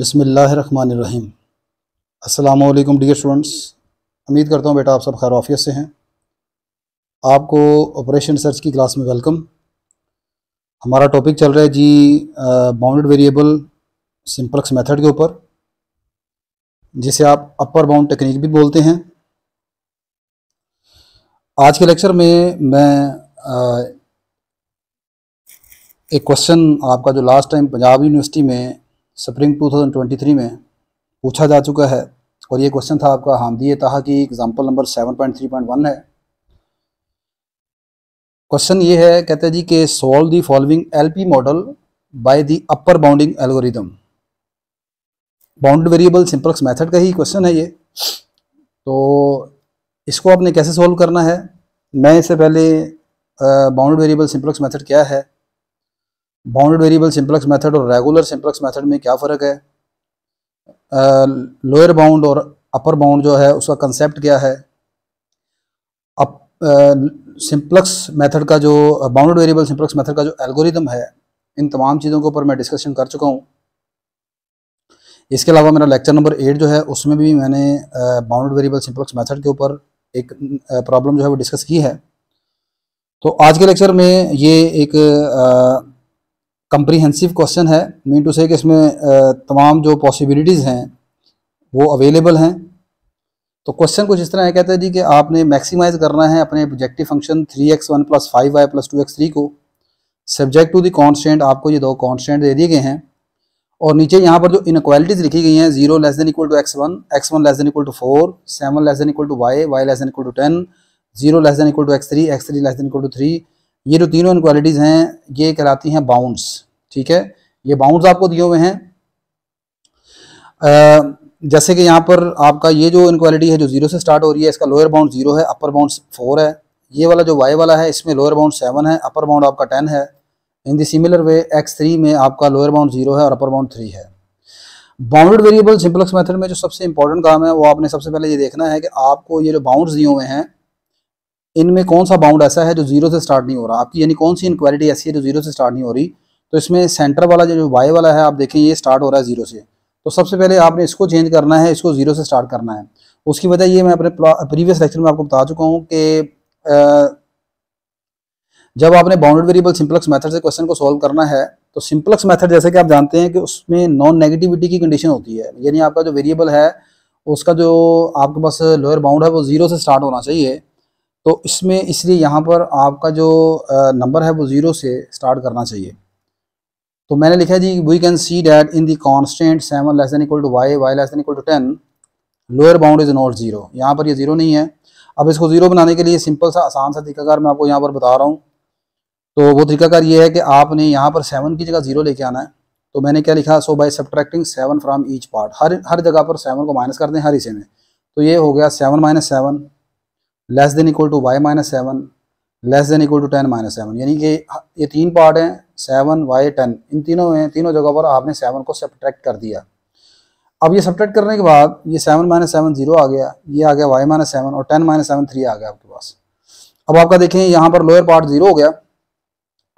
बसमीम् अल्लाम dear students उम्मीद करता हूँ बेटा आप सब खैर ऑफ़ियत से हैं आपको ऑपरेशन सर्च की क्लास में वेलकम हमारा टॉपिक चल रहा है जी बाउंडेड वेरिएबल सिम्पलक्स मेथड के ऊपर जिसे आप अपर बाउंड टेक्निक भी बोलते हैं आज के लेक्चर में मैं आ, एक क्वेश्चन आपका जो लास्ट टाइम पंजाब यूनिवर्सिटी में स्प्रिंग 2023 में पूछा जा चुका है और ये क्वेश्चन था आपका हामदी तहा की एग्जाम्पल नंबर 7.3.1 है क्वेश्चन ये है कहते हैं जी कि solve the following LP model by the upper bounding algorithm bound variable simplex method का ही क्वेश्चन है ये तो इसको आपने कैसे सॉल्व करना है मैं इससे पहले बाउंड वेरिएबल सिंपल्स मेथड क्या है बाउंडेड वेरिएबल सिंप्लेक्स मेथड और रेगुलर सिंप्लेक्स मेथड में क्या फ़र्क है लोअर बाउंड और अपर बाउंड जो है उसका कंसेप्ट क्या है अप सिंप्लेक्स मेथड का जो बाउंडेड वेरिएबल सिंप्लेक्स मेथड का जो एल्गोरिदम है इन तमाम चीज़ों के ऊपर मैं डिस्कशन कर चुका हूँ इसके अलावा मेरा लेक्चर नंबर एट जो है उसमें भी मैंने बाउंडेड वेरिएबल सिंप्लेक्स मेथड के ऊपर एक प्रॉब्लम जो है वो डिस्कस की है तो आज के लेक्चर में ये एक कंप्रीहेंसिव क्वेश्चन है मीन टू से कि इसमें तमाम जो पॉसिबिलिटीज़ हैं वो अवेलेबल हैं तो क्वेश्चन कुछ इस तरह है कहता है जी कि आपने मैक्सिमाइज करना है अपने objective function three x one plus five Y plus two x three को सब्जेक्ट टू दी कॉन्स्टेंट आपको ये दो कॉन्स्टेंट दे दिए गए हैं और नीचे यहाँ पर जो इनक्वालिटीज़ लिखी गई हैं zero less than equal to x one x one less than equal to four seven less than equal to Y Y less than equal to ten zero less than equal to x three x three less than equal to three ये जो तीनों inequalities हैं ये कहलाती हैं bounds ठीक है ये बाउंड आपको दिए हुए हैं जैसे कि यहाँ पर आपका ये जो इनक्वालिटी है जो जीरो से स्टार्ट हो रही है इसका लोअर बाउंड जीरो है अपर बाउंड फोर है ये वाला जो वाई वाला है इसमें लोअर बाउंड सेवन है अपर बाउंड आपका टेन है in the similar way X three में आपका लोअर बाउंड जीरो है और अपर बाउंड थ्री है बाउंडेड वेरिएबल सिंपलेक्स मेथड में जो सबसे इंपॉर्टेंट काम है वो आपने सबसे पहले ये देखना है कि आपको ये जो बाउंड दिए हुए हैं इनमें कौन सा बाउंड ऐसा है जो जीरो से स्टार्ट नहीं हो रहा आपकी यानी कौन सी इनक्वालिटी ऐसी है जो जीरो से स्टार्ट नहीं हो रही तो इसमें सेंटर वाला जो वाई वाला है आप देखें ये स्टार्ट हो रहा है जीरो से तो सबसे पहले आपने इसको चेंज करना है इसको जीरो से स्टार्ट करना है उसकी वजह ये मैं अपने प्रीवियस लेक्चर में आपको बता चुका हूँ कि जब आपने बाउंड्री वेरिएबल सिंपलेक्स मेथड से क्वेश्चन को सॉल्व करना है तो सिंपलेक्स मेथड जैसे कि आप जानते हैं कि उसमें नॉन नेगेटिविटी की कंडीशन होती है यानी आपका जो वेरिएबल है उसका जो आपके पास लोअर बाउंड है वो ज़ीरो से स्टार्ट होना चाहिए तो इसमें इसलिए यहाँ पर आपका जो नंबर है वो ज़ीरो से स्टार्ट करना चाहिए तो मैंने लिखा जी we can see that in the constant seven less than equal to Y Y less than equal to ten lower bound is not zero यहाँ पर ये जीरो नहीं है अब इसको जीरो बनाने के लिए सिंपल सा आसान सा तरीकाकार मैं आपको यहाँ पर बता रहा हूँ तो वो तरीकाकार ये है कि आपने यहाँ पर सेवन की जगह जीरो लेके आना है तो मैंने क्या लिखा so by subtracting seven from each part हर हर जगह पर सेवन को माइनस कर दें हर हिस्से में तो ये हो गया seven minus seven less than equal to Y minus seven less than equal to ten minus seven यानी कि ये तीन पार्ट हैं सेवन वाई टेन इन तीनों में तीनों जगह पर आपने सेवन को सब्ट्रैक्ट कर दिया अब ये सब्ट्रैक्ट करने के बाद ये सेवन माइनस सेवन जीरो आ गया ये आ गया वाई माइनस सेवन और टेन माइनस सेवन थ्री आ गया आपके पास अब आपका देखें यहाँ पर लोअर पार्ट जीरो हो गया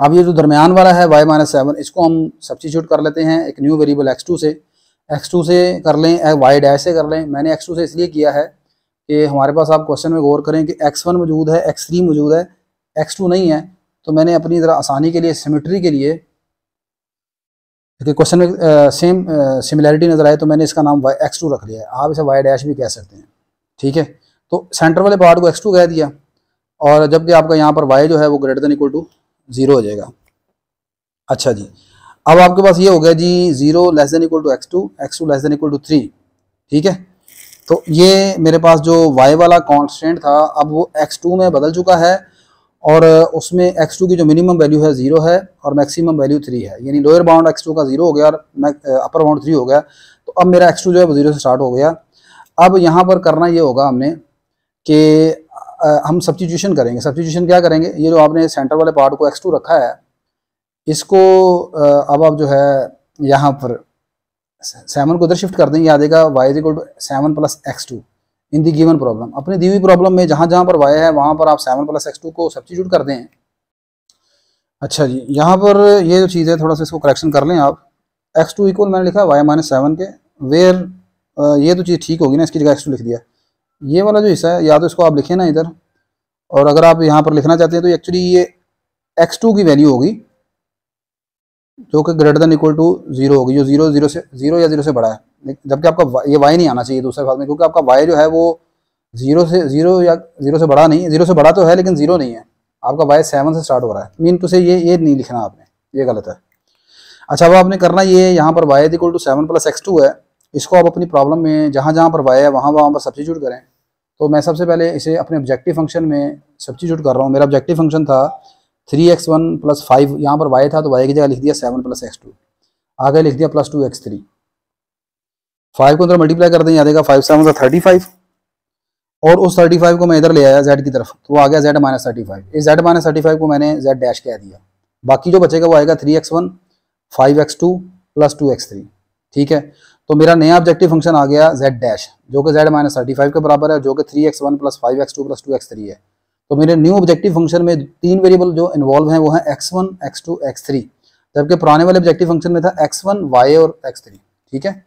अब ये जो दरमियान वाला है वाई माइनस सेवन इसको हम सब्सिट्यूट कर लेते हैं एक न्यू वेरिएबल एक्स टू से एक्स टू से कर लें वाई डैश से कर लें मैंने एक्स टू से इसलिए किया है कि हमारे पास आप क्वेश्चन में गौर करें कि एक्स वन मौजूद है एक्स थ्री मौजूद है एक्स टू नहीं है तो मैंने अपनी ज़रा आसानी के लिए सिमेट्री के लिए क्योंकि क्वेश्चन में सेम सिमिलैरिटी नज़र आए तो मैंने इसका नाम वाई एक्स टू रख लिया है आप इसे वाई डैश भी कह सकते हैं ठीक है तो सेंटर वाले पार्ट को एक्स टू कह दिया और जबकि आपका यहाँ पर वाई जो है वो greater than equal to zero हो जाएगा अच्छा जी अब आपके पास ये हो गया जी zero less than equal to x two x two less than equal to three ठीक है तो ये मेरे पास जो वाई वाला कॉन्स्टेंट था अब वो एक्स टू में बदल चुका है और उसमें एक्स टू की जो मिनिमम वैल्यू है जीरो है और मैक्सिमम वैल्यू थ्री है यानी लोअर बाउंड एक्स टू का जीरो हो गया और अपर बाउंड थ्री हो गया तो अब मेरा एक्स टू जो है वो जीरो से स्टार्ट हो गया अब यहाँ पर करना ये होगा हमने कि हम सब्सटीट्यूशन करेंगे सब्सटीट्यूशन क्या करेंगे ये जो आपने सेंटर वाले पार्ट को एक्स टू रखा है इसको अब आप जो है यहाँ पर सेवन को उधर शिफ्ट कर देंगे याद देगा Y is equal to seven plus X two in the given problem अपनी दी हुई प्रॉब्लम में जहाँ जहाँ पर वाई है वहाँ पर आप सेवन प्लस एक्स टू को सब्सिट्यूट कर दें अच्छा जी यहाँ पर ये जो चीज़ है थोड़ा सा इसको करेक्शन कर लें आप एक्स टू इक्वल मैंने लिखा वाई माइनस सेवन के वेयर ये तो चीज़ ठीक होगी ना इसकी जगह एक्स टू लिख दिया ये वाला जो हिस्सा है या तो इसको आप लिखें ना इधर और अगर आप यहाँ पर लिखना चाहते हैं तो एक्चुअली ये एक्स टू की वैल्यू होगी जो कि greater than equal to zero होगी जो जीरो जीरो से जीरो या जीरो से बड़ा है जबकि आपका ये वाई नहीं आना चाहिए दूसरे फार्म में क्योंकि आपका वाई जो है वो जीरो से जीरो या जीरो से बड़ा नहीं जीरो से बड़ा तो है लेकिन जीरो नहीं है आपका वाई सेवन से स्टार्ट हो रहा है मीन टू से ये ये नहीं लिखना आपने ये गलत है अच्छा अब आपने करना ये यहाँ पर Y equal to seven plus X two है इसको आप अपनी प्रॉब्लम में जहाँ जहाँ पर वाई है वहाँ वहाँ पर सब्सिट्यूट करें तो मैं सबसे पहले इसे अपने ऑब्जेक्टिव फंक्शन में सब्सिट्यूट कर रहा हूँ मेरा ऑब्जेक्टिव फंक्शन था three x one plus five यहाँ पर वाई था तो वाई की जगह लिख दिया सेवन प्लस एक्स टू आगे लिख दिया plus two x three five को अंदर मल्टीप्लाई कर देंगे फाइव सेवन थर्टी फाइव और उस थर्टी फाइव को मैं इधर ले आया जेड की तरफ तो वो आ गया जेड माइनस थर्टी फाइव इस जेड माइनस थर्टी फाइव को मैंने जेड डैश कह दिया बाकी जो बचेगा वो आएगा three x one five x two plus two x three ठीक है तो मेरा नया ऑब्जेक्टिव फंक्शन आ गया जेड डैश जो कि जेड माइनस थर्टी फाइव के बराबर है जो कि three x one plus five x two plus two x three है तो मेरे न्यू ऑब्जेक्टिव फंक्शन में तीन वेरिएबल जो इन्वॉल्व हैं वो हैं x one x two x three जबकि पुराने वाले ऑब्जेक्टिव फंक्शन में था एक्स वन वाई और एक्स थ्री ठीक है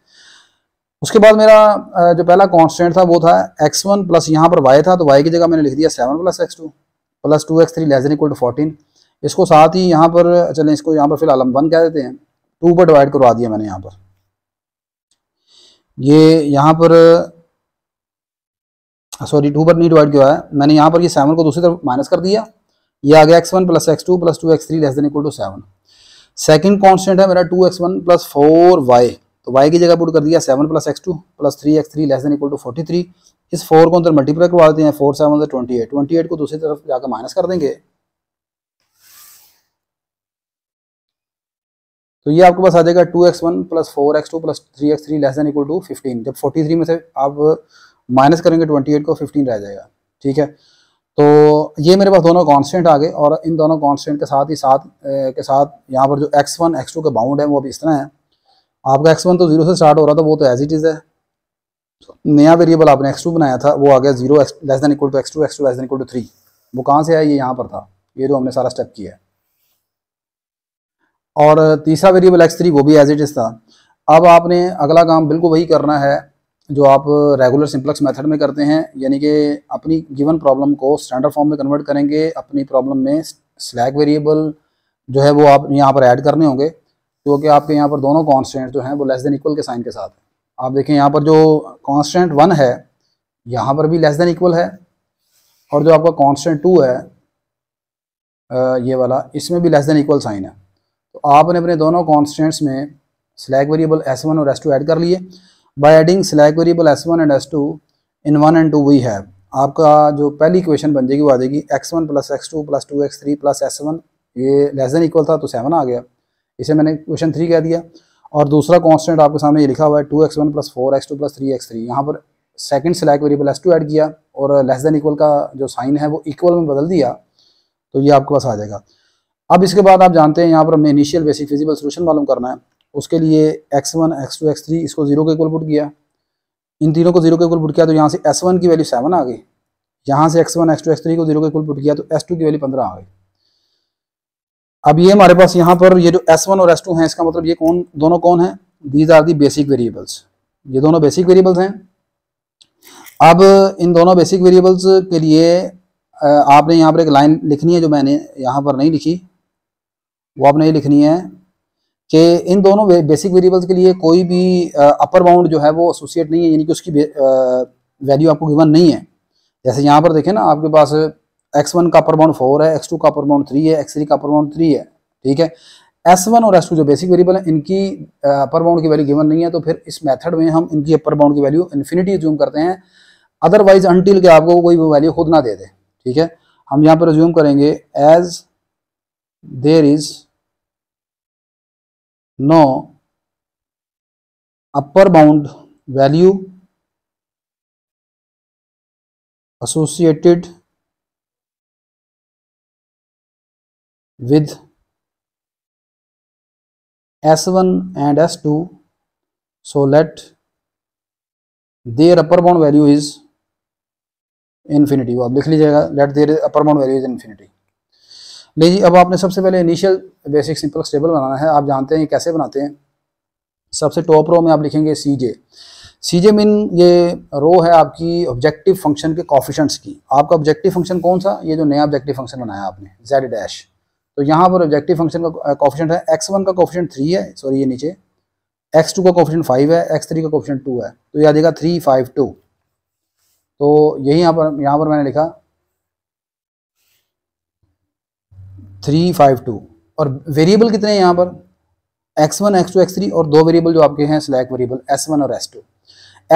उसके बाद मेरा जो पहला कॉन्स्टेंट था वो था एक्स वन प्लस यहाँ पर वाई था तो वाई की जगह मैंने लिख दिया seven plus X two plus two x three less equal to fourteen इसको साथ ही यहाँ पर चले इसको यहाँ पर फिलहाल हम वन कह देते हैं टू पर डिवाइड करवा दिया मैंने यहाँ पर ये यहाँ पर सॉरी टू पर नहीं डिवाइड किया है मैंने यहाँ पर ये सेवन को दूसरी तरफ माइनस कर दिया ये आ गया x one plus X two plus two x three less than equal to seven second constant है मेरा two x one plus four Y तो वाई की जगह पुट कर दिया seven plus X two plus three x three less than equal to forty three इस four को अंदर मल्टीप्लाई करवा देते हैं फोर सेवन से ट्वेंटी एट ट्वेंटी एट को दूसरी तरफ जाकर माइनस कर देंगे तो ये आपके पास आ जाएगा two x one plus four x two plus three x three less than equal to fifteen जब फोर्टी थ्री में से आप माइनस करेंगे ट्वेंटी एट को फिफ्टीन रह जाएगा ठीक है तो ये मेरे पास दोनों कांस्टेंट आ गए और इन दोनों कांस्टेंट के साथ ही साथ के साथ यहाँ पर जो एक्स वन एक्स टू के बाउंड है वो अभी इस तरह है आपका एक्स वन तो जीरो से स्टार्ट हो रहा था वो तो एज इट इज़ है नया वेरिएबल आपने एक्स टू बनाया था वो आ गया zero less than equal to x two x two less than equal to three वो कहाँ से आया ये यहाँ पर था ये जो हमने सारा स्टेप किया है और तीसरा वेरिएबल एक्स थ्री वो भी एज इट इज़ था अब आपने अगला काम बिल्कुल वही करना है जो आप रेगुलर सिंप्लेक्स मेथड में करते हैं यानी कि अपनी गिवन प्रॉब्लम को स्टैंडर्ड फॉर्म में कन्वर्ट करेंगे अपनी प्रॉब्लम में स्लैग वेरिएबल जो है वो आप यहाँ पर ऐड करने होंगे जो तो कि आपके यहाँ पर दोनों कॉन्स्टेंट जो हैं वो लेस देन इक्वल के साइन के साथ हैं आप देखें यहाँ पर जो कॉन्सटेंट वन है यहाँ पर भी लेस देन इक्वल है और जो आपका कॉन्सटेंट टू है ये वाला इसमें भी लेस देन इक्वल साइन है तो आपने अपने दोनों कॉन्स्टेंट्स में स्लैग वेरिएबल एस वन और एस टू ऐड कर लिए by adding slack variable S one and S two in one and two वी है आपका जो पहली इक्वेशन बन जाएगी वो आ जाएगी X one plus X two plus two x three plus S one ये लेस देन इक्वल था तो सेवन आ गया इसे मैंने क्वेश्चन थ्री कह दिया और दूसरा कॉन्स्टेंट आपके सामने ये लिखा हुआ है two x one plus four x two plus three x three यहाँ पर second slack variable S two add किया और लेस देन इक्वल का जो साइन है वो इक्वल में बदल दिया तो ये आपके पास आ जाएगा अब इसके बाद आप जानते हैं यहाँ पर हमने इनिशियल बेसिक फिजिबल सोल्यूशन मालूम करना है उसके लिए x one x two x three इसको जीरो के इक्वल पुट किया इन तीनों को जीरो के इक्वल पुट किया तो यहाँ से एस वन की वैल्यू सेवन आ गई यहाँ से x one x two x three को जीरो के इक्वल पुट किया तो एस टू की वैल्यू पंद्रह आ गई अब ये हमारे पास यहाँ पर ये जो एस वन और एस टू है इसका मतलब ये कौन दोनों कौन है these are the basic variables ये दोनों बेसिक वेरिएबल्स हैं अब इन दोनों बेसिक वेरिएबल्स के लिए आपने यहाँ पर एक लाइन लिखनी है जो मैंने यहाँ पर नहीं लिखी वो आपने ये लिखनी है कि इन दोनों बेसिक वेरिएबल्स के लिए कोई भी अपर बाउंड जो है वो एसोसिएट नहीं है यानी कि उसकी वैल्यू आपको गिवन नहीं है जैसे यहाँ पर देखें ना आपके पास एक्स वन का परमाउंड फोर है एक्स टू का परमाउंड थ्री है एक्स थ्री का परमाउंड थ्री है ठीक है एस वन और एस टू जो बेसिक वेरिएबल है इनकी अपर बाउंड की वैल्यू गिवन नहीं है तो फिर इस मेथड में हम इनकी अपर बाउंड की वैल्यू इन्फिनिटी ज्यूम करते हैं अदरवाइज अनटिल के आपको कोई वैल्यू खुद ना दे दे ठीक है हम यहाँ पर रिज्यूम करेंगे as there is no upper bound value associated s with S1 and S2. So let their upper bound value is infinity आप लिख लीजिएगा let their upper bound value is infinity लीजिए अब आपने सबसे पहले इनिशियल बेसिक सिंपल स्टेबल बनाना है आप जानते हैं कैसे बनाते हैं सबसे टॉप रो में आप लिखेंगे सी जे सी जे मीन ये रो है आपकी ऑब्जेक्टिव फंक्शन के कॉफिशंट्स की आपका ऑब्जेक्टिव फंक्शन कौन सा ये जो नया ऑब्जेक्टिव फंक्शन बनाया आपने जेड डैश तो यहाँ पर ऑब्जेक्टिव फंक्शन का कॉफिशेंट है एक्स वन का कॉफिशेंट थ्री है सॉरी ये नीचे एक्स टू का कॉफिशेंट फाइव है एक्स थ्री का कॉफिशेंट टू है तो ये आ जाएगा थ्री फाइव टू तो यही यहाँ पर यहाँ पर मैंने लिखा थ्री फाइव टू और वेरिएबल कितने हैं यहाँ पर x one x two x three और दो वेरिएबल जो आपके हैं स्लैक वेरिएबल एस वन और एस टू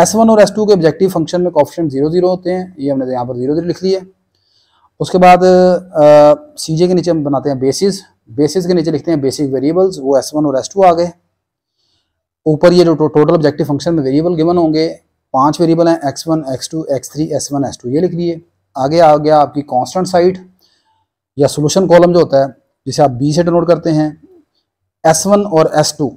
एस वन और एस टू के ऑब्जेक्टिव फंक्शन में कॉफिशेंट जीरो जीरो होते हैं ये हमने तो यहाँ पर जीरो जीरो लिख लिया है उसके बाद सी जे के नीचे हम बनाते हैं बेसिस बेसिस के नीचे लिखते हैं बेसिक वेरिएबल्स वो एस वन और एस टू आ गए ऊपर ये जो तो, टोटल ऑब्जेक्टिव फंक्शन में वेरिएबल गिवन होंगे पांच वेरिएबल हैं x one x two x three s one S two ये लिख लिए आगे आ गया आपकी कॉन्स्टेंट साइट या सोल्यूशन कॉलम जो होता है जिसे आप बी से डिनोट करते हैं एस वन और एस टू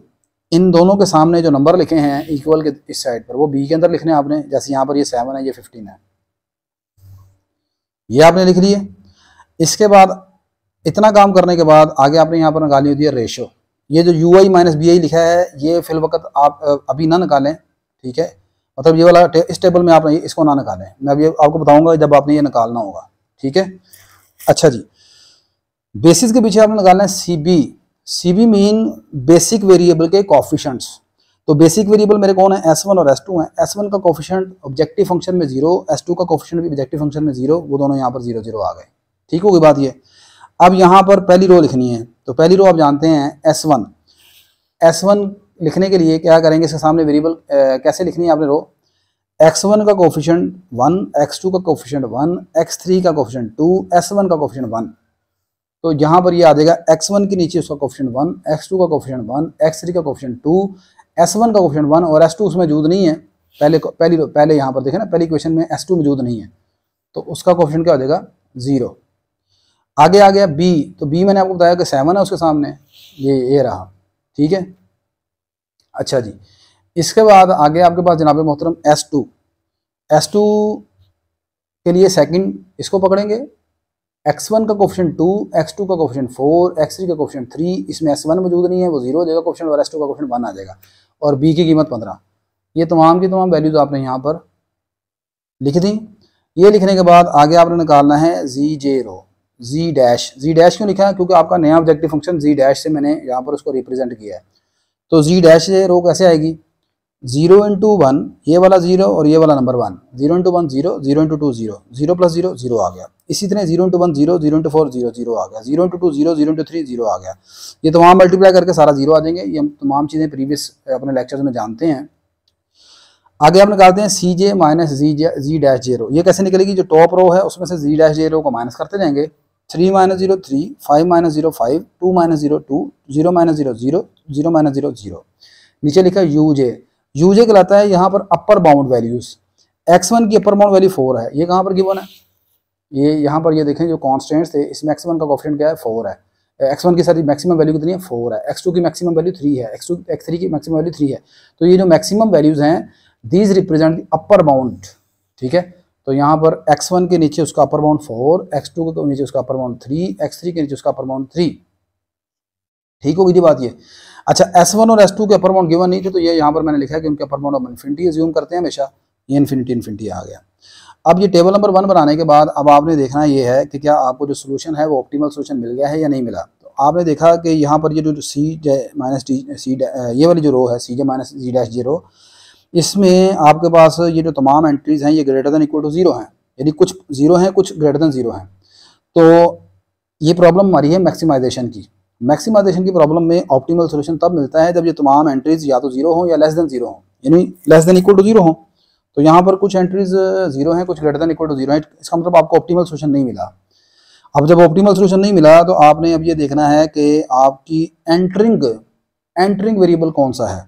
इन दोनों के सामने जो नंबर लिखे हैं इक्वल के इस साइड पर वो बी के अंदर लिखने आपने जैसे यहाँ पर ये सेवन है ये फिफ्टीन है ये आपने लिख लिया इसके बाद इतना काम करने के बाद आगे आपने यहाँ पर निकाली होती है रेशो ये जो u I minus B i लिखा है ये फिल वक्त आप अभी ना निकालें ठीक है मतलब ये वाला इस टेबल में आप इसको ना निकालें मैं अभी आपको बताऊंगा जब आपने ये निकालना होगा ठीक है अच्छा जी बेसिस के पीछे आपने निकालना है c b c b mean basic variable के कॉफिशंट्स तो बेसिक वेरिएबल मेरे कौन है एस वन और एस टू है एस वन का कोफिशेंट ऑब्जेक्टिव फंक्शन में जीरो एस टू का कोफिशेंट भी ऑब्जेक्टिव फंक्शन में जीरो वो दोनों यहाँ पर जीरो जीरो आ गए ठीक होगी बात ये अब यहाँ पर पहली रो लिखनी है तो पहली रो आप जानते हैं एस वन एस वन लिखने के लिए क्या करेंगे इसके सामने वेरिएबल कैसे लिखनी है आपने रो एक्स वन का कोफिशेंट वन एक्स टू का कोफिशेंट वन एक्स थ्री का कोफिशेंट टू एस वन का कोफिशेंट वन तो यहाँ पर ये यह आ जाएगा एक्स वन के नीचे उसका कोफिशेंट वन एक्स टू का कोफिशेंट वन एक्स थ्री का कोफिशेंट टू एस वन का ऑप्शन वन और एस टू उसमें मौजूद नहीं है पहले पहली पहले यहाँ पर देखें ना पहली क्वेश्चन में एस टू मौजूद नहीं है तो उसका क्वेश्चन क्या हो जाएगा ज़ीरो आगे आ गया बी तो बी मैंने आपको बताया कि सेवन है उसके सामने ये ये रहा ठीक है अच्छा जी इसके बाद आगे आपके पास जनाब मोहतरम एस टू एस टू के लिए सेकेंड इसको पकड़ेंगे एक्स वन का क्वेश्चन टू एक्स टू का क्वेश्चन फोर एक्स थ्री का क्वेश्चन थ्री इसमें एक्स वन मौजूद नहीं है वो जीरो हो जाएगा क्वेश्चन और एक्स टू का क्वेश्चन वन आ जाएगा और बी की कीमत पंद्रह ये तमाम की तमाम वैल्यूज आपने यहाँ पर लिख दी ये लिखने के बाद आगे आपने निकालना है जी जे रो जी डैश जी डैश क्यों लिखा है क्योंकि आपका नया ऑब्जेक्टिव फंक्शन जी डैश से मैंने यहाँ पर उसको रिप्रेजेंट किया है तो जी डैश रो कैसे आएगी जीरो इंटू वन ये वाला जीरो और ये वाला number one zero into one zero zero into two zero zero plus zero zero आ गया इसी तरह zero into one zero zero into four zero zero आ गया zero into two zero zero into three zero आ गया ये तमाम मल्टीप्लाई करके सारा जीरो आ जाएंगे ये हम तमाम चीज़ें प्रीवियस अपने लेक्चर्स में जानते हैं आगे आप निकालते हैं सी जे minus z j z dash zero ये कैसे निकलेगी जो टॉप रो है उसमें से जी डैश जीरो को माइनस करते जाएंगे three minus zero three five minus zero five two minus zero two zero minus zero zero zero minus zero zero नीचे लिखा यू जे यूजे कहलाता है यहाँ पर upper bound values x one की अपर बाउंड वैल्यू फोर है ये कहाँ पर गिवन है ये यहाँ पर ये देखें जो कॉन्स्टेंट्स थे इसमें एक्स वन का कॉफिडेंट क्या है फोर है एक्स वन की सारी मैक्सिमम वैल्यू कितनी है फोर है एक्स टू की मैक्सिमम वैल्यू थ्री है एक्स टू एक्स थ्री की मैक्सिमम वैल्यू थ्री है तो ये जो मैक्सिमम वैल्यूज हैं these represent the upper bound ठीक है तो यहाँ पर एक्स वन के नीचे उसका upper bound four x two के नीचे उसका upper bound three x three के नीचे उसका अपर बाउंड थ्री ठीक होगी जी बात ये अच्छा एस वन और एस टू के अपर बाउंड गिवन नहीं थे तो ये यहाँ पर मैंने लिखा है कि उनके upper bound of infinity assume करते हैं हमेशा ये इन्फिनिटी इन्फिनिटी आ गया अब ये टेबल नंबर वन बनाने के बाद अब आपने देखना ये है कि क्या आपको जो सोल्यूशन है वो ऑप्टीमल सोल्यूशन मिल गया है या नहीं मिला तो आपने देखा कि यहाँ पर ये जो सी जे माइनस डी सी ये वाली जो रो है सी जे minus z dash zero row इसमें आपके पास ये जो तमाम एंट्रीज हैं ये greater than equal to zero हैं यानी कुछ जीरो हैं कुछ ग्रेटर दैन जीरो हैं तो ये प्रॉब्लम हमारी है मैक्सिमाइजेशन की मैक्सिमाइजेशन की प्रॉब्लम में ऑप्टिमल सोल्यूशन तब मिलता है जब ये तमाम एंट्रीज या तो जीरो हो या लेस देन जीरो हो यानी less than equal to zero हो तो यहाँ पर कुछ एंट्रीज जीरो uh, हैं कुछ greater than equal to zero हैं इसका मतलब आपको ऑप्टिमल सोल्यूशन नहीं मिला अब जब ऑप्टिमल सोल्यूशन नहीं मिला तो आपने अब ये देखना है कि आपकी एंट्रिंग एंट्रिंग वेरिएबल कौन सा है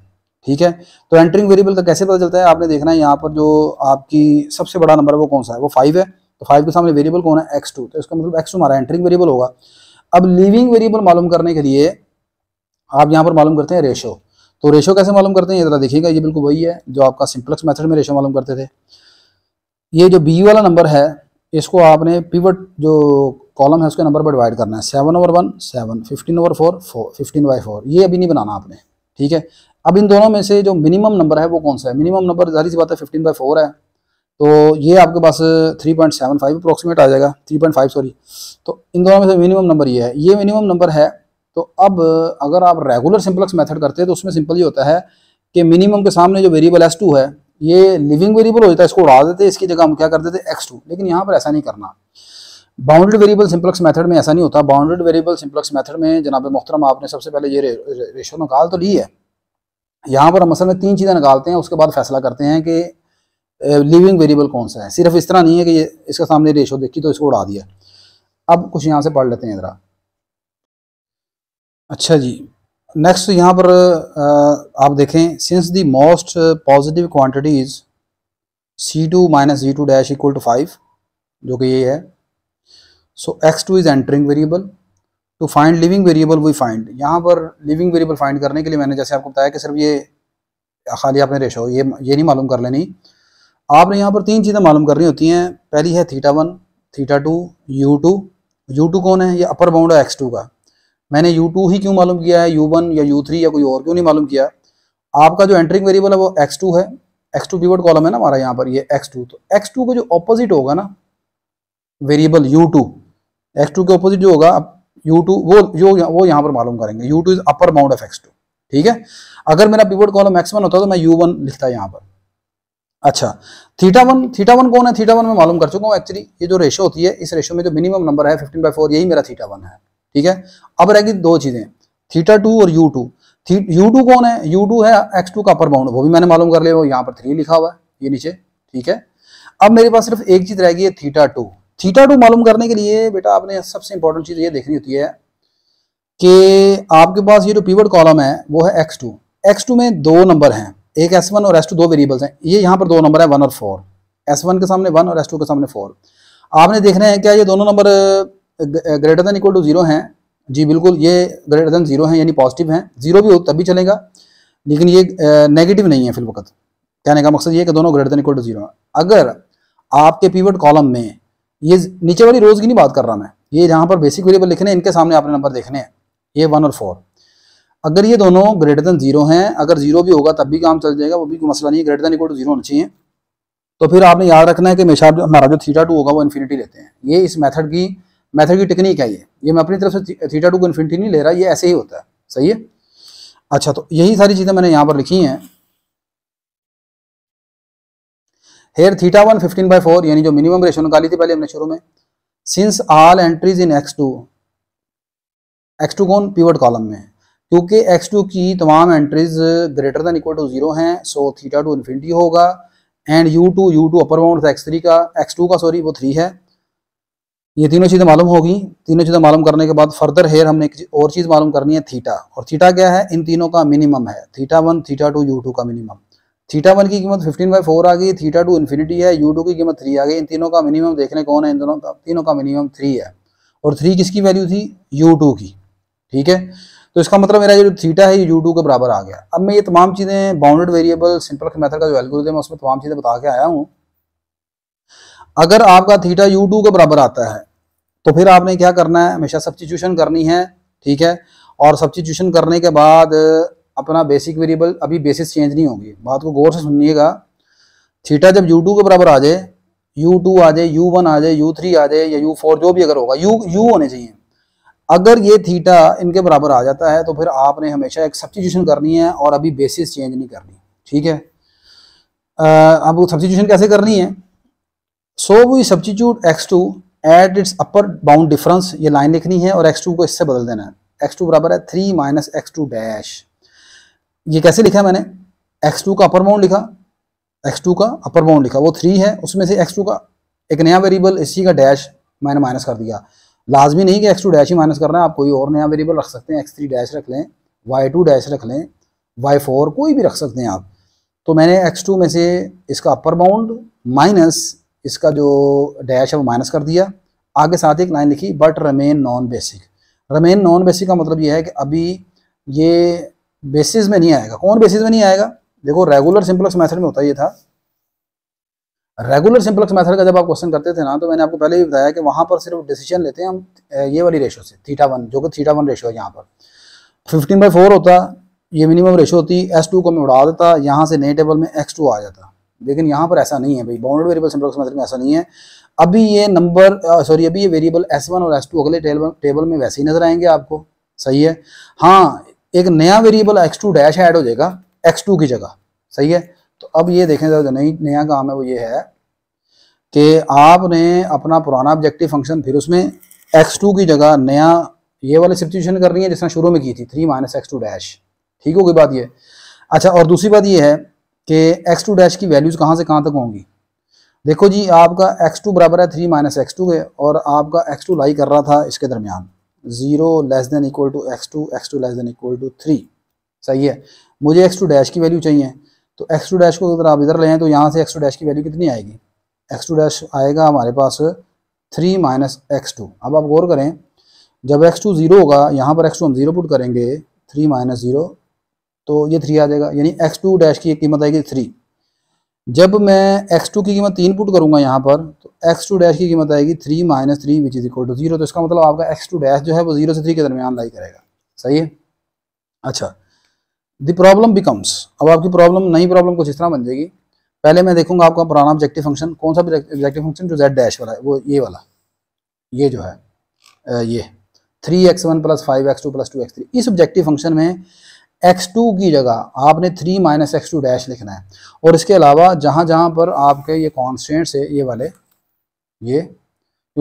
ठीक है तो एंट्रिंग वेरिएबल का कैसे पता चलता है आपने देखना है यहाँ पर जो आपकी सबसे बड़ा नंबर है वो कौन सा है वो फाइव है तो फाइव के सामने वेरिएबल कौन है एक्स टू तो इसका मतलब एक्स टू हमारा एंट्रिंग वेरिएबल होगा अब लिविंग वेरिएबल मालूम करने के लिए आप यहाँ पर मालूम करते हैं रेशो तो रेशो कैसे मालूम करते हैं जरा देखिएगा ये बिल्कुल वही है जो आपका सिंप्लेक्स मेथड में रेशो मालूम करते थे ये जो बी वाला नंबर है इसको आपने पिवट जो कॉलम है उसके नंबर पर डिवाइड करना है seven over one seven fifteen over four four fifteen by four ये अभी नहीं बनाना आपने ठीक है अब इन दोनों में से जो मिनिमम नंबर है वो कौन सा है मिनिमम नंबर जारी सी बात है फिफ्टीन बाई फोर है तो ये आपके पास 3.75 पॉइंट अप्रोक्सीमेट आ जाएगा 3.5 सॉरी तो इन दोनों में से मिनिमम नंबर ये है ये मिनिमम नंबर है तो अब अगर आप रेगुलर सिंपलक्स मेथड करते हैं तो उसमें सिंपल ये होता है कि मिनिमम के सामने जो वेरिएबल एस टू है ये लिविंग वेरिएबल हो जाता है इसको उड़ा देते इसकी जगह हम क्या करते थे एक्स टू लेकिन यहाँ पर ऐसा नहीं करना बाउंड्रेड वेरिएबल सिंपलक्स मैथड में ऐसा नहीं होता बाउंड्रेड वेरिएबल सिंपलक्स मैथड में जनाब मोहतरम आपने सबसे पहले ये रेशो निकाल तो ली है यहाँ पर हम असल में तीन चीज़ें निकालते हैं उसके बाद फैसला करते हैं कि लिविंग वेरिएबल कौन सा है सिर्फ इस तरह नहीं है कि ये इसका सामने रेशो देखी तो इसको उड़ा दिया अब कुछ यहाँ से पढ़ लेते हैं ज़रा अच्छा जी नेक्स्ट यहाँ पर आप देखें since the most positive quantities is c two minus ji two dash equal to five जो कि ये है so x two is entering variable to find leaving variable we find यहाँ पर लिविंग वेरिएबल फाइंड करने के लिए मैंने जैसे आपको बताया कि सिर्फ ये खाली आपने रेशो ये ये नहीं मालूम कर लेनी आपने यहाँ पर तीन चीज़ें मालूम करनी होती हैं पहली है theta one theta two you two you two कौन है ये अपर बाउंड है एक्स टू का मैंने यू टू ही क्यों मालूम किया है यू वन या यू थ्री या कोई और क्यों नहीं मालूम किया आपका जो एंट्रिंग वेरिएबल है वो एक्स टू है एक्स टू पीवर्ड कॉलम है ना हमारा यहाँ पर ये एक्स टू तो एक्स टू का जो ऑपोजिट होगा ना variable u two x two के ऑपोजिट जो होगा आप यू टू वो जो वो यहाँ पर मालूम करेंगे u two is upper bound of x two ठीक है अगर मेरा पीवर्ड कॉलम एक्स वन होता तो मैं यू वन लिखता यहाँ पर अच्छा थीटा वन थीटा वन कौन है थीटा वन में मालूम कर चुका हूँ एक्चुअली ये जो रेशो होती है इस रेशो में जो मिनिमम नंबर है फिफ्टीन बाई फोर यही मेरा थीटा वन है ठीक है अब रहेगी दो चीज़ें थीटा टू और यू टू यू टू कौन है यू टू है एक्स टू का अपर बाउंड वो भी मैंने मालूम कर लिया वो यहाँ पर थ्री लिखा हुआ है ये नीचे ठीक है अब मेरे पास सिर्फ एक चीज़ रहेगी थीटा टू थीटा टू मालूम करने के लिए बेटा आपने सबसे इंपॉर्टेंट चीज़ ये देखनी होती है कि आपके पास ये जो पीवर्ड कॉलम है वो है एक्स टू एक्स टू में दो नंबर हैं एक एस वन और एस टू दो वेरिएबल्स हैं ये यहाँ पर दो नंबर है वन और फोर एस वन के सामने वन और एस टू के सामने फोर आपने देखना है क्या ये दोनों number greater than equal to zero हैं जी बिल्कुल ये ग्रेटर दैन जीरो हैं यानी पॉजिटिव हैं जीरो भी हो तब भी चलेगा लेकिन ये नेगेटिव नहीं है फिल वक्त कहने का मकसद ये कि दोनों greater than equal to zero हैं अगर आपके पीवट कॉलम में ये नीचे वाली रोज़ की नहीं बात कर रहा मैं ये जहाँ पर बेसिक वेरिएबल लिखने हैं इनके सामने आपने नंबर देखने हैं ये वन और फोर अगर ये दोनों ग्रेटर देन जीरो हैं अगर जीरो भी होगा तब भी काम चल जाएगा वो भी कोई मसला नहीं है greater than equal to zero होना चाहिए तो फिर आपने याद रखना है कि हमेशा हमारा जो थीटा टू होगा वो इन्फिनिटी लेते हैं ये इस मेथड की मेथड की टेक्निक है ये ये मैं अपनी तरफ से थीटा टू को इन्फिनिटी नहीं ले रहा ये ऐसे ही होता है सही है अच्छा तो यही सारी चीज़ें मैंने यहाँ पर लिखी हैं here theta one fifteen by four यानी जो मिनिमम रेशो निकाली थी पहले हमने शुरू में since all entries in x two x two कौन पीवर्ड कॉलम में है क्योंकि एक्स टू की तमाम entries greater than equal to zero हैं सो थीटा टू इन्फिनिटी होगा and u two you two upper bound x three का x two का सॉरी वो थ्री है ये तीनों चीज़ें मालूम होगी तीनों चीज़ें मालूम करने के बाद फर्दर हेयर हमने एक और चीज़ मालूम करनी है थीटा और थीटा क्या है इन तीनों का मिनिमम है theta one theta two you two का मिनिमम थीटा वन की कीमत फिफ्टीन बाई फोर आ गई थीटा टू इन्फिनिटी है यू टू की कीमत थ्री आ गई इन तीनों का मिनिमम देखने कौन है इन दोनों का तीनों का मिनिमम थ्री है और थ्री किसकी वैल्यू थी यू टू की ठीक है तो इसका मतलब मेरा जो थीटा है ये यू टू के बराबर आ गया अब मैं ये तमाम चीज़ें बाउंडेड वेरिएबल सिंपल मेथड का जो एल्गोरिदम है उसमें तमाम चीज़ें बता के आया हूँ अगर आपका थीटा यू टू के बराबर आता है तो फिर आपने क्या करना है हमेशा सब्सटीट्यूशन करनी है ठीक है और सब्सटीट्यूशन करने के बाद अपना बेसिक वेरिएबल अभी बेसिस चेंज नहीं होगी बात को गौर से सुनिएगा थीटा जब यू टू के बराबर आ जाए यू टू आ जाए यू वन आ जाए यू थ्री आ जाए या यू फोर जो भी अगर होगा यू यू होने चाहिए अगर ये थीटा इनके बराबर आ जाता है तो फिर आपने हमेशा एक सब्सटीट्यूशन करनी है और अभी बेसिस चेंज नहीं करनी ठीक है अब सब्सटीट्यूशन कैसे करनी है so we substitute x two at its upper bound difference ये लाइन लिखनी है और एक्स टू को इससे बदल देना है एक्स टू बराबर है three minus x two dash ये कैसे लिखा मैंने एक्स टू का अपर बाउंड लिखा एक्स टू का अपर बाउंड लिखा वो थ्री है उसमें से एक्स टू का एक नया वेरिएबल इसी का डैश मैंने माइनस कर दिया लाजमी नहीं कि एक्स टू डैश ही माइनस करना है आप कोई और नया वेरिएबल रख सकते हैं एक्स थ्री डैश रख लें वाई टू डैश रख लें वाई फोर कोई भी रख सकते हैं आप तो मैंने एक्स टू में से इसका अपर बाउंड माइनस इसका जो डैश है वो माइनस कर दिया आगे साथ एक लाइन लिखी but remain non basic remain non basic का मतलब ये है कि अभी ये बेसिस में नहीं आएगा कौन बेसिस में नहीं आएगा देखो रेगुलर सिंपलेक्स मैथड में होता ये था रेगुलर सिंपलेक्स मेथड का जब आप क्वेश्चन करते थे ना तो मैंने आपको पहले ही बताया कि वहाँ पर सिर्फ डिसीजन लेते हैं हम ये वाली रेशो से थीटा वन जो कि थीटा वन रेशो है यहाँ पर फिफ्टीन बाई फोर होता ये मिनिमम रेशो होती एस टू को मैं उड़ा देता यहाँ से नए टेबल में एक्स टू आ जाता लेकिन यहाँ पर ऐसा नहीं है भाई बाउंड वेरिएबल सिंपलेक्स मेथड में ऐसा नहीं है अभी ये नंबर सॉरी अभी ये वेरिएबल एस वन और एस टू अगले टेबल में वैसे ही नजर आएंगे आपको सही है हाँ एक नया variable x two dash add हो जाएगा एक्स टू की जगह सही है तो अब ये देखें जो नई नया काम है वो ये है कि आपने अपना पुराना ऑब्जेक्टिव फंक्शन फिर उसमें एक्स टू की जगह नया ये वाले सब्सिट्यूशन रही है जिसने शुरू में की थी three minus x two dash ठीक होगी बात ये अच्छा और दूसरी बात ये है कि एक्स टू डैश की वैल्यूज़ कहाँ से कहाँ तक होंगी देखो जी आपका एक्स टू बराबर है थ्री माइनस एक्स टू के और आपका एक्स टू लाई कर रहा था इसके दरमियान zero less than equal to x two x two less than equal to three सही है मुझे एक्स टू डैश की वैल्यू चाहिए तो एक्स टू डैश को अगर आप इधर लें तो यहाँ से एक्स टू डैश की वैल्यू कितनी आएगी एक्स टू डैश आएगा हमारे पास थ्री माइनस एक्स टू अब आप गौर करें जब एक्स टू ज़ीरो होगा यहाँ पर एक्स टू हम ज़ीरो पुट करेंगे थ्री माइनस ज़ीरो तो ये थ्री आ जाएगा यानी एक्स टू डैश की कीमत आएगी थ्री जब मैं एक्स टू की कीमत तीन पुट करूँगा यहाँ पर तो एक्स टू डैश की कीमत आएगी three minus three which is equal to zero तो इसका मतलब आपका एक्स टू डैश जो है वो जीरो से थ्री के दरमियान लाई करेगा सही है अच्छा द प्रॉब्लम बिकम्स अब आपकी प्रॉब्लम नई प्रॉब्लम कुछ इस तरह बन जाएगी पहले मैं देखूंगा आपका पुराना ऑब्जेक्टिव फंक्शन कौन सा ऑब्जेक्टिव फंक्शन जो जेड डैश वाला है वो ये वाला ये जो है ये three x one plus five x two plus two x three इस ऑब्जेक्टिव फंक्शन में एक्स टू की जगह आपने three minus x two dash लिखना है और इसके अलावा जहाँ जहाँ पर आपके ये कॉन्स्टेंट्स है ये वाले ये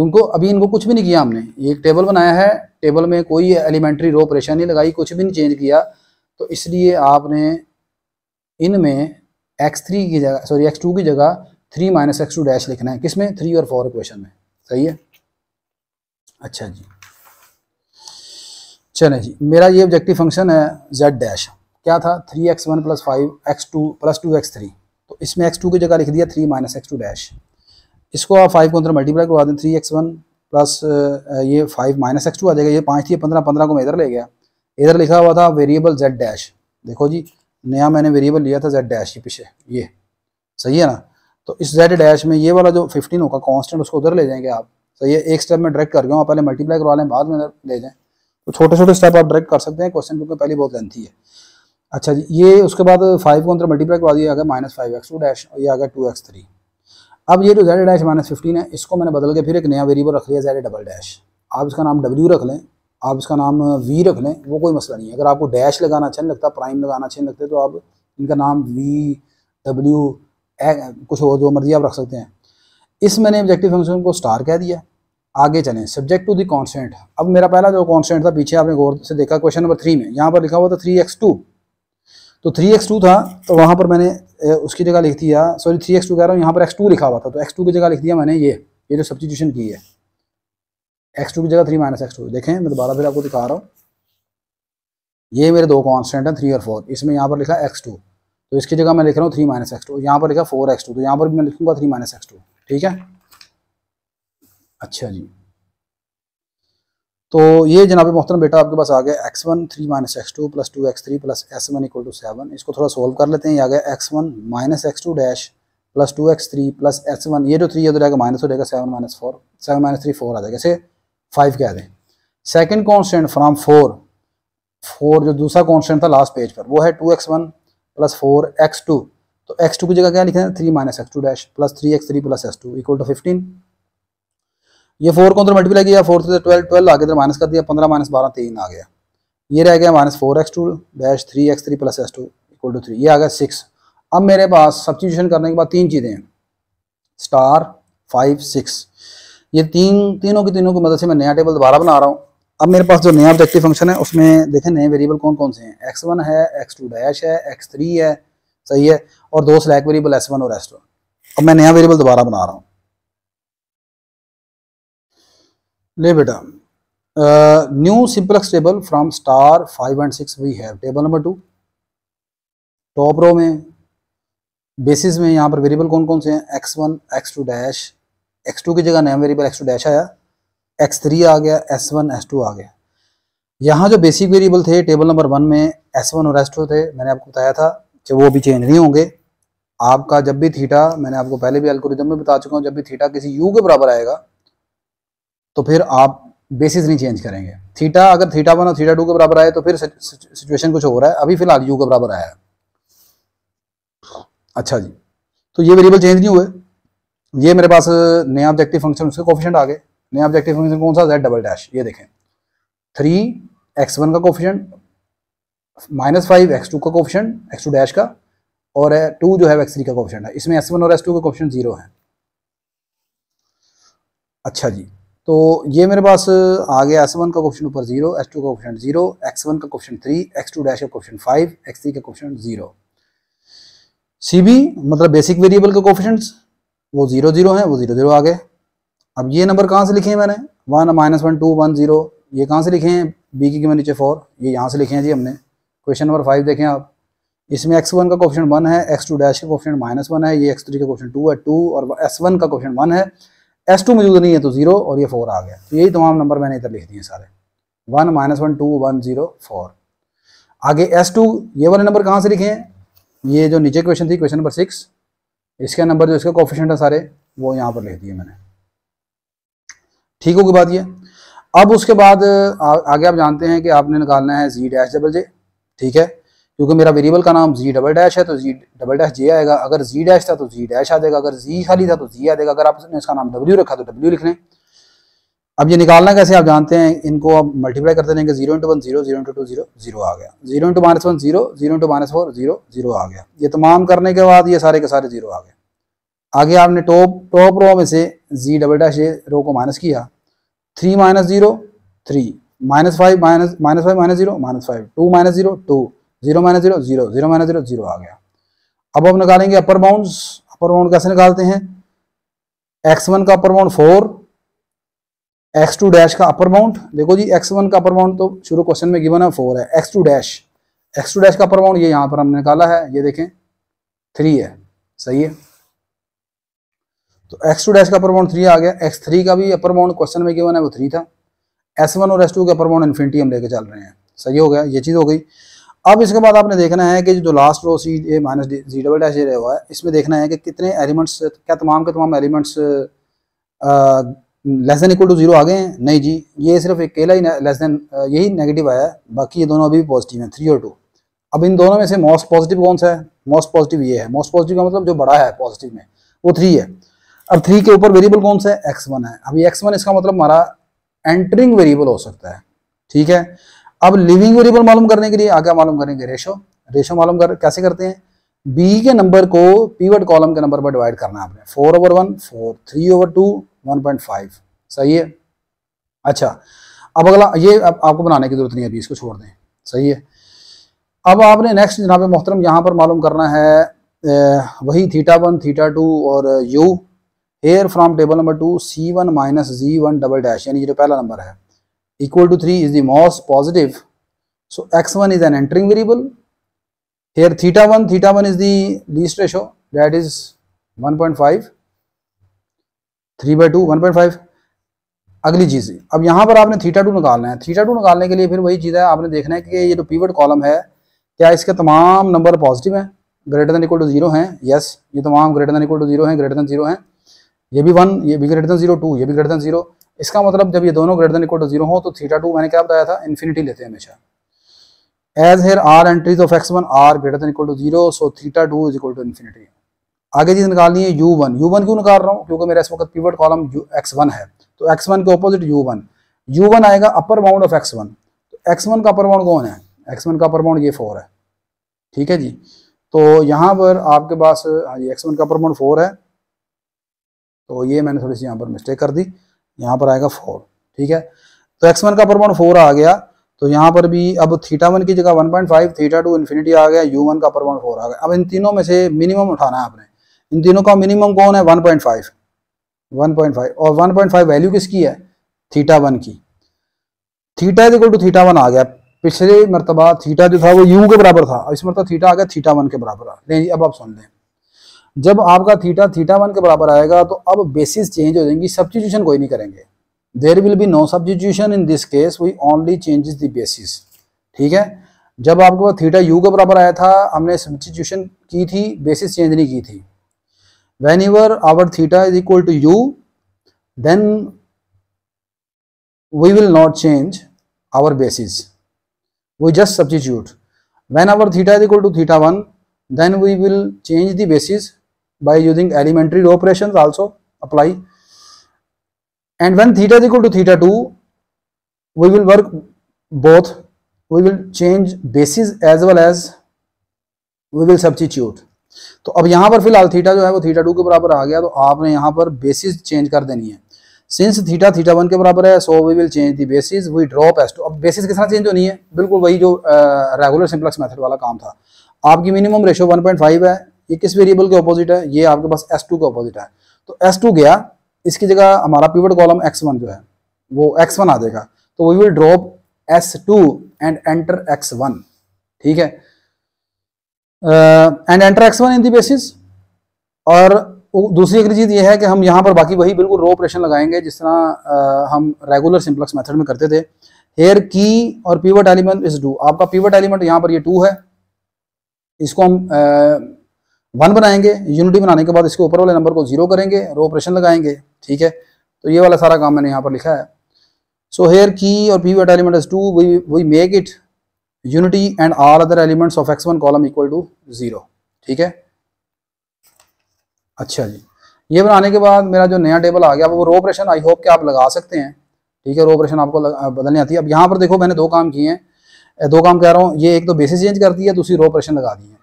उनको अभी इनको कुछ भी नहीं किया हमने ये एक टेबल बनाया है टेबल में कोई एलिमेंट्री रो ऑपरेशन नहीं लगाई कुछ भी नहीं चेंज किया तो इसलिए आपने इनमें एक्स थ्री की जगह सॉरी एक्स टू की जगह three minus x two dash लिखना है किसमें थ्री और फोर क्वेश्चन में सही है अच्छा जी चले जी मेरा ये ऑब्जेक्टिव फंक्शन है जेड डैश क्या था three x one plus five x two plus two x three तो इसमें एक्स टू की जगह लिख दिया three minus x two dash इसको आप फाइव को अंदर मल्टीप्लाई करवा दें थ्री एक्स वन प्लस ये फाइव माइनस एक्स टू आ जाएगा ये पाँच थी पंद्रह पंद्रह को मैं इधर ले गया इधर लिखा हुआ था वेरिएबल जेड डैश देखो जी नया मैंने वेरिएबल लिया था जेड डैश के पीछे ये सही है ना तो इस जेड डैश में ये वाला जो फिफ्टीन होगा कांस्टेंट उसको उधर ले जाएंगे आप सही है एक स्टेप में डायरेक्ट कर गया हूँ पहले मल्टीप्लाई करवा लें बाद में ले जाएँ तो छोटे छोटे स्टेप आप डायरेक्ट कर सकते हैं क्वेश्चन क्योंकि पहले बहुत लेंथी है अच्छा जी ये उसके बाद फाइव को अंदर मल्टीप्लाई करवा दिया गया minus five x two dash ये आ गया टू एक्स थ्री अब ये जो जेड डैश माइनस फिफ्टीन है इसको मैंने बदल के फिर एक नया वेरिएबल रख लिया जेड डबल डैश आप इसका नाम डब्ल्यू रख लें आप इसका नाम वी रख लें वो कोई मसला नहीं है अगर आपको डैश लगाना अच्छा नहीं लगता प्राइम लगाना अच्छा नहीं लगता तो आप इनका नाम वी डब्ल्यू ए कुछ और जो मर्जी आप रख सकते हैं इस मैंने ऑब्जेक्टिव फंक्शन को स्टार कह दिया आगे चलें सब्जेक्ट टू दी कांस्टेंट अब मेरा पहला जो कांस्टेंट था पीछे आपने गौर से देखा क्वेश्चन नंबर थ्री में यहाँ पर लिखा हुआ था थ्री एक्स टू तो थ्री एक्स टू था तो वहाँ पर मैंने उसकी जगह लिख दिया सॉरी थ्री एक्स टू कह रहा हूँ यहाँ पर एक्स टू लिखा हुआ था तो एक्स टू की जगह लिख दिया मैंने ये ये जो सब्सटीट्यूशन की है एक्स टू की जगह थ्री माइनस एक्स टू देखें मैं दोबारा फिर आपको दिखा रहा हूँ ये मेरे दो कांस्टेंट हैं थ्री और फोर इसमें यहाँ पर लिखा एक्स टू तो इसकी जगह मैं लिख रहा हूँ थ्री माइनस एक्स टू यहाँ पर लिखा फोर एक्स टू तो यहाँ पर भी मैं लिखूंगा थ्री माइनस एक्स टू ठीक है अच्छा जी तो ये जनाब मोहतरम बेटा आपके पास आ गया x one three minus x two plus two x three plus S one equal to seven इसको थोड़ा सोल्व कर लेते हैं ये आ गया x one minus x two dash plus two x three plus S one ये जो थ्री है तो माइनस हो जाएगा seven minus four seven minus three four आ जाएगा इसे फाइव कह दें second constant from four four जो दूसरा कॉन्स्टेंट था लास्ट पेज पर वो है two x one plus four x two तो एक्स टू की जगह क्या लिखे है three minus x two dash plus three x three plus X two equal to fifteen ये फोर को अंदर मल्टीप्लाई किया फोर थ्री ट्वेल्व ट्वेल्व आगे इधर माइनस कर दिया पंद्रह माइनस बारह तीन आ गया ये रह गया minus four x two dash three x three plus X two equal to three ये आ गया सिक्स अब मेरे पास सब्सटीट्यूशन करने के बाद तीन चीज़ें हैं स्टार फाइव सिक्स ये तीन तीनों की तीनों की मदद से मैं नया टेबल दोबारा बना रहा हूँ अब मेरे पास जो नया ऑब्जेक्टिव फंक्शन है उसमें देखें नए वेरिएबल कौन कौन से हैं एक्स वन है एक्स टू डैश है एक्स थ्री है सही है और दो स्लैक वेरिएबल एस वन और एस टू अब मैं नया वेरिएबल दोबारा बना रहा हूँ ले बेटा new simplex table from star five and six we have table number two top row में बेसिस में यहाँ पर वेरिएबल कौन कौन से हैं x one x two dash x two की जगह नया वेरिएबल एक्स टू डैश आया एक्स थ्री आ गया एस वन एस टू आ गया यहाँ जो बेसिक वेरिएबल थे टेबल नंबर वन में एस वन और एस टू थे मैंने आपको बताया था कि वो अभी चेंज नहीं होंगे आपका जब भी थीटा मैंने आपको पहले भी एल्कोरिज्म में बता चुका हूँ जब भी थीटा किसी यू के बराबर आएगा तो फिर आप बेसिस नहीं चेंज करेंगे थीटा अगर थीटा वन और थीटा टू के बराबर आए तो फिर सिचुएशन कुछ हो रहा है अभी फिलहाल यू के बराबर आया है अच्छा जी तो ये वेरिएबल चेंज नहीं हुए ये मेरे पास नया ऑब्जेक्टिव फंक्शन उसके कोफिशेंट आ गए नया ऑब्जेक्टिव फंक्शन कौन सा जेड डबल डैश ये देखें थ्री एक्स वन का coefficient minus five x two का कोफिशेंट एक्स टू डैश का और टू जो है एक्स थ्री का कोफिशेंट है इसमें एस वन और एस टू का कोफिशेंट जीरो है अच्छा जी तो ये मेरे पास आ गया एस वन का कोफिशेंट ऊपर जीरो एस टू का कोफिशेंट जीरो एक्स वन का coefficient three X two dash का कोफिशेंट फाइव एक्स थ्री का कोफिशेंट जीरो सी बी मतलब बेसिक वेरिएबल का कोफिशेंट्स वो ज़ीरो ज़ीरो है वो ज़ीरो ज़ीरो आ गए अब ये नंबर कहाँ से लिखे हैं मैंने one minus one two one zero ये कहाँ से लिखे हैं बी की के नीचे फोर ये यहाँ से लिखे हैं जी हमने क्वेश्चन नंबर फाइव देखें आप इसमें एक्स वन का क्वेश्चन वन है एक्स टू डैश का क्वेश्चन माइनस वन है ये एक्स थ्री का क्वेश्चन टू है टू और एस वन का क्वेश्चन वन है एस टू मौजूद नहीं है तो जीरो और ये फोर आ गया तो यही तमाम नंबर मैंने इधर लिख दिए सारे one minus one two one zero four आगे एस टू ये वाले नंबर कहाँ से लिखे हैं ये जो नीचे क्वेश्चन थी क्वेश्चन नंबर सिक्स इसके नंबर जो इसके कॉफिशेंट है सारे वो यहाँ पर लिख दिए मैंने ठीक होगी बात ये अब उसके बाद आ, आगे आप जानते हैं कि आपने निकालना है जी डैश डबल जे ठीक है क्योंकि मेरा वेरिएबल का नाम जी डबल डैश है तो जी डबल डैश जे आएगा अगर जी डैश था तो जी डैश आ जाएगा अगर जी खाली था तो जी आ जाएगा अगर आपने इसका नाम डब्ल्यू रखा तो डब्ल्यू लिख लें अब ये निकालना कैसे आप जानते हैं इनको आप मल्टीप्लाई करते रहेंगे zero into one zero zero into two zero zero आ गया zero into minus one zero zero into minus four zero zero आ गया ये तमाम करने के बाद ये सारे के सारे जीरो आ गए आगे आपने टॉप टॉप रो में से जी डबल डैश ए रो को माइनस किया three minus zero three minus five minus minus five minus zero minus five two minus zero two zero minus zero zero zero minus zero zero आ गया अब हम निकालेंगे upper bound upper bound कैसे निकालते हैं एक्स वन का upper bound four x two dash का अपर माउंट देखो जी एक्स वन का अपर माउंट तो शुरू क्वेश्चन में गिवन है फोर है x two dash x two dash का अपर माउंट ये यहां पर हमने निकाला है ये देखें थ्री है सही है तो एक्स टू डैश का अपर माउंट थ्री आ गया एक्स थ्री का भी अपर माउंट क्वेश्चन में गिवन है वो थ्री था एस वन और एस टू का अपर माउंट इन्फिनिटी हम लेके चल रहे हैं सही हो गया ये चीज़ हो गई अब इसके बाद आपने देखना है कि जो last row C A minus G double dash ये हुआ है इसमें देखना है कि कितने एलिमेंट्स क्या तमाम के तमाम elements less than equal to zero आ गए हैं नहीं जी ये सिर्फ अकेला ही लेस देन यही नेगेटिव आया है बाकी ये दोनों अभी भी पॉजिटिव हैं थ्री और टू अब इन दोनों में से मोस्ट पॉजिटिव कौन सा है मोस्ट पॉजिटिव ये है मोस्ट पॉजिटिव का मतलब जो बड़ा है पॉजिटिव में वो थ्री है अब थ्री के ऊपर वेरिएबल कौन सा है एक्स वन है अभी एक्स वन इसका मतलब हमारा एंटरिंग वेरिएबल हो सकता है ठीक है अब लिविंग वेरिएबल मालूम करने के लिए आगे मालूम करेंगे रेशो रेशो मालूम कर कैसे करते हैं बी के नंबर को पीवट कॉलम के नंबर पर डिवाइड करना है आपने four over one four three over two 1.5 सही है अच्छा अब अगला ये अब आपको बनाने की ज़रूरत नहीं अभी इसको छोड़ दें सही है अब आपने नेक्स्ट जनाब मोहतरम यहाँ पर मालूम करना है वही थीटा वन थीटा टू और U here from table number two C one minus G one double dash यानी जो पहला नंबर है equal to three is the most positive so x one is an entering variable here theta one theta one is the least ratio that is five three by two one point five अगली चीज़ अब यहां पर आपने theta two निकालना है theta to निकालने के लिए फिर वही चीज़ है आपने देखना है कि ये जो पीवट कॉलम है क्या इसके तमाम नंबर पॉजिटिव हैं greater than equal to zero हैं यस ये तमाम greater than equal to zero हैं ग्रेटर देन जीरो हैं ये भी वन ये भी ग्रेटर देन जीरो टू ये भी ग्रेटर देन जीरो इसका मतलब जब ये दोनों greater than equal to zero हो तो थीटा टू मैंने क्या बताया था इन्फिनिटी लेते हैं हमेशा as here are entries of X one are greater than equal to zero so theta two is equal to infinity आगे चीज निकालनी है यू वन यू वन क्यों निकाल रहा हूँ क्योंकि मेरा इस वक्त पीवर्ड कॉलम एक्स वन है तो एक्स वन के opposite U one U one आएगा upper bound of X one तो एक्स वन का अपर बाउंड कौन है एक्स वन का अपर बाउंड ये फोर है ठीक है जी तो यहाँ पर आपके पास हाँ जी एक्स वन का अपर बाउंड फोर है तो ये मैंने थोड़ी सी यहाँ पर मिस्टेक कर दी यहाँ पर आएगा फोर ठीक है तो एक्स वन का अपर बाउंड फोर आ गया तो यहाँ पर भी अब थीटा वन की जगह one point five theta two infinity आ गया यू वन का अपर बाउंड फोर आ गया अब इन तीनों में से मिनिमम उठाना है आपने इन तीनों का मिनिमम कौन है 1.5 1.5 और 1.5 वैल्यू किसकी है थीटा वन की theta is equal to theta one आ गया पिछले मरतबा थीटा जो था वो यू के बराबर था इस मरतबा थीटा आ गया थीटा वन के बराबर आ अब आप सुन लें जब आपका थीटा थीटा वन के बराबर आएगा तो अब बेसिस चेंज हो जाएंगी सब्सटीट्यूशन कोई नहीं करेंगे there will be no substitution in this case we only changes the basis ठीक है जब आपके पास थीटा यू के बराबर आया था हमने सब्सटीट्यूशन की थी बेसिस चेंज नहीं की थी whenever our theta is equal to u then we will not change our basis we just substitute when our theta is equal to theta 1 then we will change the basis by using elementary operations also apply and when theta is equal to theta 2 we will work both we will change basis as well as we will substitute तो अब यहाँ पर फिलहाल theta जो है वो theta two के बराबर आ गया तो आपने यहाँ पर बेसिस चेंज कर देनी है सिंस थीटा थीटा वन के बराबर है so we will change the basis we drop S two अब बेसिस किस तरह चेंज होनी है बिल्कुल वही जो रेगुलर सिंप्लेक्स मेथड वाला काम था आपकी मिनिमम रेशो 1.5 है ये किस वेरिएबल के ऑपोजिट है ये आपके पास S2 के ऑपोजिट है तो S2 गया इसकी जगह हमारा पीवट कॉलम X1 जो है वो X1 आ जाएगा तो we will drop S2 and enter X1 ठीक है and enter X one in the basis और दूसरी एक चीज़ ये है कि हम यहाँ पर बाकी वही बिल्कुल रो ऑपरेशन लगाएंगे जिस तरह हम रेगुलर सिंप्लेक्स मेथड में करते थे हेयर की और पीवट एलिमेंट इज डू आपका पीवट एलिमेंट यहाँ पर ये टू है इसको हम वन uh, बनाएंगे यूनिटी बनाने के बाद इसके ऊपर वाले नंबर को जीरो करेंगे रो ऑपरेशन लगाएंगे ठीक है तो ये वाला सारा काम मैंने यहाँ पर लिखा है सो हेयर की और pivot element is two we we make it unity and all other elements of X one column equal to zero ठीक है अच्छा जी ये बनाने के बाद मेरा जो नया टेबल आ गया वो रो ऑपरेशन आई होप कि आप लगा सकते हैं ठीक है रो ऑपरेशन आपको बदलने आती है अब यहाँ पर देखो मैंने दो काम किए हैं दो काम कह रहा हूँ ये एक तो बेसिस चेंज कर दी है दूसरी रो ऑपरेशन लगा दी है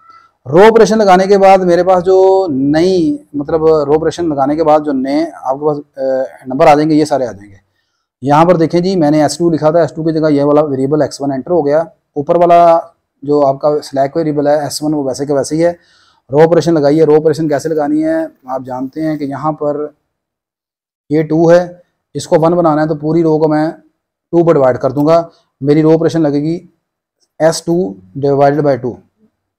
रो ऑपरेशन लगाने के बाद मेरे पास जो नई मतलब रो ऑपरेशन लगाने के बाद जो नए आपके पास नंबर आ जाएंगे ये सारे आ जाएंगे यहाँ पर देखें जी मैंने टू लिखा था टू की जगह ये वाला वेरिएबल वन एंटर हो गया ऊपर वाला जो आपका स्लैक वेरिएबल है एस वन वो वैसे के वैसे ही है रो ऑपरेशन लगाइए रो ऑपरेशन कैसे लगानी है आप जानते हैं कि यहाँ पर ये टू है इसको वन बनाना है तो पूरी रो को मैं टू पर डिवाइड कर दूंगा मेरी रो ऑपरेशन लगेगी S two divided by two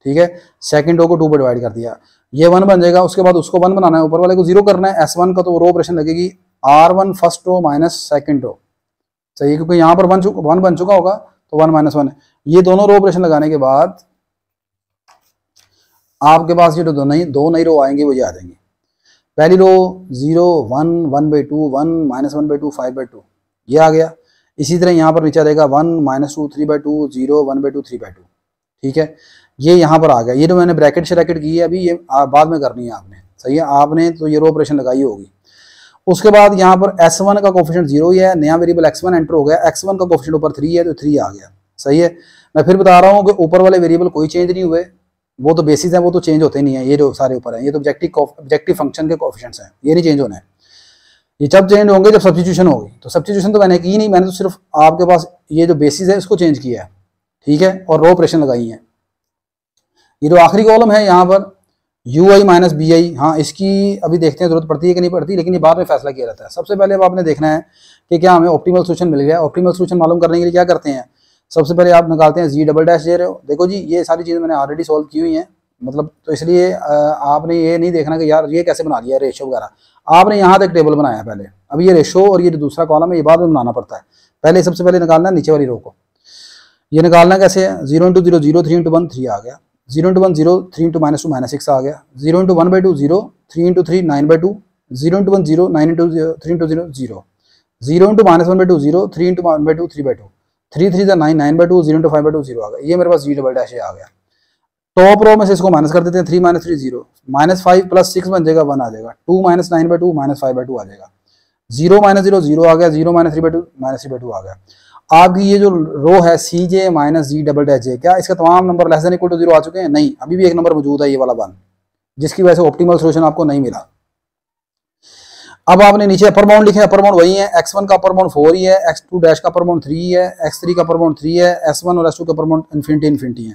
ठीक है सेकेंड रो को टू पर डिवाइड कर दिया ये वन बन जाएगा उसके बाद उसको वन बनाना है ऊपर वाले को जीरो करना है एस वन का तो रो ऑपरेशन लगेगी R one first row minus second row सही क्योंकि यहाँ पर वन चुका वन बन चुका होगा तो वन माइनस वन है ये दोनों रो ऑपरेशन लगाने के बाद आपके पास ये दो नई दो नई रो आएंगे वो ये आ जाएंगे पहली row zero one one by two one minus one by two five by two ये आ गया इसी तरह यहाँ पर नीचे देगा one minus two three by two zero one by two three by two ठीक है ये यहाँ पर आ गया ये जो मैंने ब्रैकेट श्रैकेट की है अभी ये बाद में करनी है आपने सही है आपने तो ये रो ऑपरेशन लगाई होगी उसके बाद यहाँ पर एस वन का कोफिशेंट जीरो ही है नया वेरिएबल एक्स वन एंटर हो गया एक्स वन का कोफिशेंट ऊपर थ्री है तो थ्री आ गया सही है मैं फिर बता रहा हूँ कि ऊपर वाले वेरिएबल कोई चेंज नहीं हुए वो तो बेसिस हैं वो तो चेंज होते नहीं है ये जो सारे ऊपर हैं ये तो ऑब्जेक्टिव ऑब्जेक्टिव फंक्शन के कॉफिशेंट्स हैं ये नहीं चेंज होने हैं ये जब चेंज होंगे जब सब्सिट्यूशन होगी तो सब्सिट्यूशन तो मैंने की नहीं मैंने तो सिर्फ आपके पास ये जो बेसिस है इसको चेंज किया है ठीक है और रो ऑपरेशन लगाई है ये जो आखिरी कॉलम है यहाँ पर U I minus B I हाँ इसकी अभी देखते हैं जरूरत पड़ती है कि नहीं पड़ती लेकिन ये बाद में फैसला किया जाता है सबसे पहले अब आपने देखना है कि क्या हमें ऑप्टीमल सोल्यूशन मिल गया ऑप्टीमल सोल्यूशन मालूम करने के लिए क्या करते हैं सबसे पहले आप निकालते हैं जी डबल डैश दे रहे हो देखो जी ये सारी चीज़ें मैंने ऑलरेडी सॉल्व की हुई हैं मतलब तो इसलिए आपने ये नहीं देखना कि यार ये कैसे बना लिया रेशो वगैरह आपने यहाँ तक टेबल बनाया पहले अब ये रेशो और ये दूसरा कॉलम है ये बाद में बनाना पड़ता है पहले सबसे पहले निकालना है नीचे वाली रो को ये निकालना कैसे है zero into zero zero three into one three आ गया zero into one zero three into minus two minus six आ गया zero into one by two zero three into three nine by two zero into one zero nine into three into zero zero zero into minus one by two zero three into one by two three by two three three nine nine by two zero into five by two zero आ गया ये मेरे पास जी double dash आ गया top row में से इसको minus कर देते हैं three minus three zero minus five plus six बन जाएगा वन आ जाएगा two minus nine by two minus five by two आ जाएगा जीरो माइनस जीरो जीरो आ गया zero minus three by two minus three by two आ गया आपकी ये जो रो है सी जे minus G double dash J क्या इसका तमाम number less than equal to zero आ चुके हैं नहीं अभी भी एक नंबर मौजूद है ये वाला वन जिसकी वजह से ऑप्टीमल सोल्यूशन आपको नहीं मिला अब आपने नीचे अपर माउंट लिखे अपर माउंट वही है एक्स वन का अपर माउंट फोर ही है एक्स टू डैश का अपर माउंट थ्री है एक्स थ्री का अपर माउंट थ्री है एस वन और एस टू का अपर माउंट इन्फिनिटी इन्फिनिटी है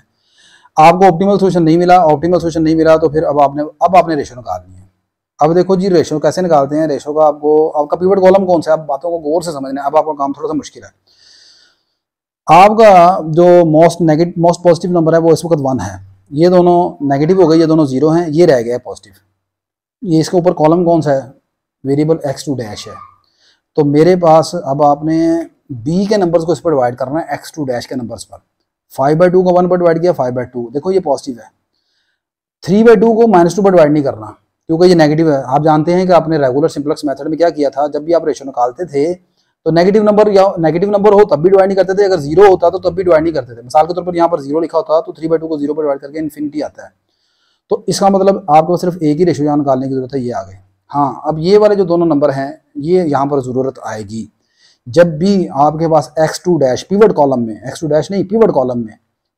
आपको ऑप्टीमल सोल्यूशन नहीं मिला ऑप्टीमल सोल्यूशन नहीं मिला तो फिर अब आपने अब आपने रेशो निकालनी है अब देखो जी रेशो कैसे निकालते हैं रेशो का आपको आपका पीवट कॉलम कौन सा है आप बातों को गौर से समझना है अब आपका काम थोड़ा सा मुश्किल है आपका जो most negative most positive number है वो इस वक्त वन है ये दोनों नेगेटिव हो गए ये दोनों जीरो हैं ये रह गया है पॉजिटिव ये इसके ऊपर कॉलम कौन सा है वेरिएबल एक्स टू डैश है तो मेरे पास अब आपने बी के नंबर्स को इस पर डिवाइड करना है एक्स टू डैश के नंबर्स पर फाइव बाई टू को वन पर डिवाइड किया फाइव बाई टू देखो ये पॉजिटिव है थ्री बाई टू को माइनस टू पर डिवाइड नहीं करना क्योंकि ये नेगेटिव है आप जानते हैं कि आपने रेगुलर सिंप्लेक्स मेथड में क्या किया था जब भी आप रेशो निकालते थे तो नेगेटिव नंबर या नेगेटिव नंबर हो तब भी डिवाइड नहीं करते थे अगर जीरो होता तो तब भी डिवाइड नहीं करते थे मिसाल के तौर पर यहाँ पर जीरो लिखा होता तो थ्री बाई टू को जीरो पर डिवाइड करके इन्फिनिटी आता है तो इसका मतलब आपको सिर्फ एक ही रेशियो यहाँ निकालने की जरूरत है ये आ गए हाँ अब ये वाले जो दोनों नंबर हैं ये यहाँ पर ज़रूरत आएगी जब भी आपके पास x two dash pivot column में एक्स टू डैश नहीं पीवर्ड कॉलम में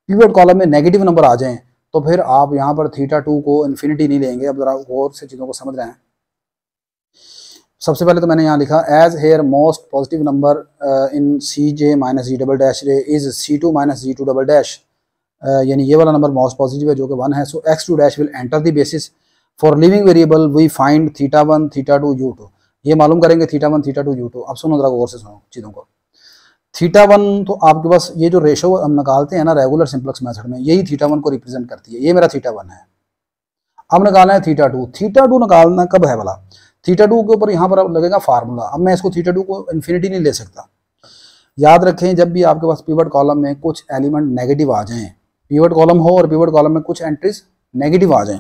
पीवर्ड कॉलम में नेगेटिव नंबर आ जाएं तो फिर आप यहाँ पर थीटा टू को इन्फिनिटी नहीं लेंगे अब ज़रा और से चीज़ों को समझ रहे हैं सबसे पहले तो मैंने यहाँ लिखा as here most positive number in C J minus G double dash ray is C two minus ji two double dash यानी ये वाला नंबर मोस्ट पॉजिटिव है जो कि वन है so x two dash will enter the basis for leaving variable we find theta one theta two you two ये मालूम करेंगे theta one theta two you two अब सुनो जरा गौर से सुनो चीज़ों को थीटा वन तो आपके पास ये जो रेशो हम निकालते हैं ना रेगुलर सिंप्लेक्स मेथड में यही थीटा वन को रिप्रेजेंट करती है ये मेरा थीटा वन है अब निकालना है थीटा टू थीटा टू निकालना कब है वाला थीटा टू के ऊपर यहाँ पर लगेगा फार्मूला अब मैं इसको थीटा टू को इन्फिनिटी नहीं ले सकता याद रखें जब भी आपके पास पीवट कॉलम में कुछ एलिमेंट नेगेटिव आ जाएं पीवट कॉलम हो और पीवट कॉलम में कुछ एंट्रीज नेगेटिव आ जाएं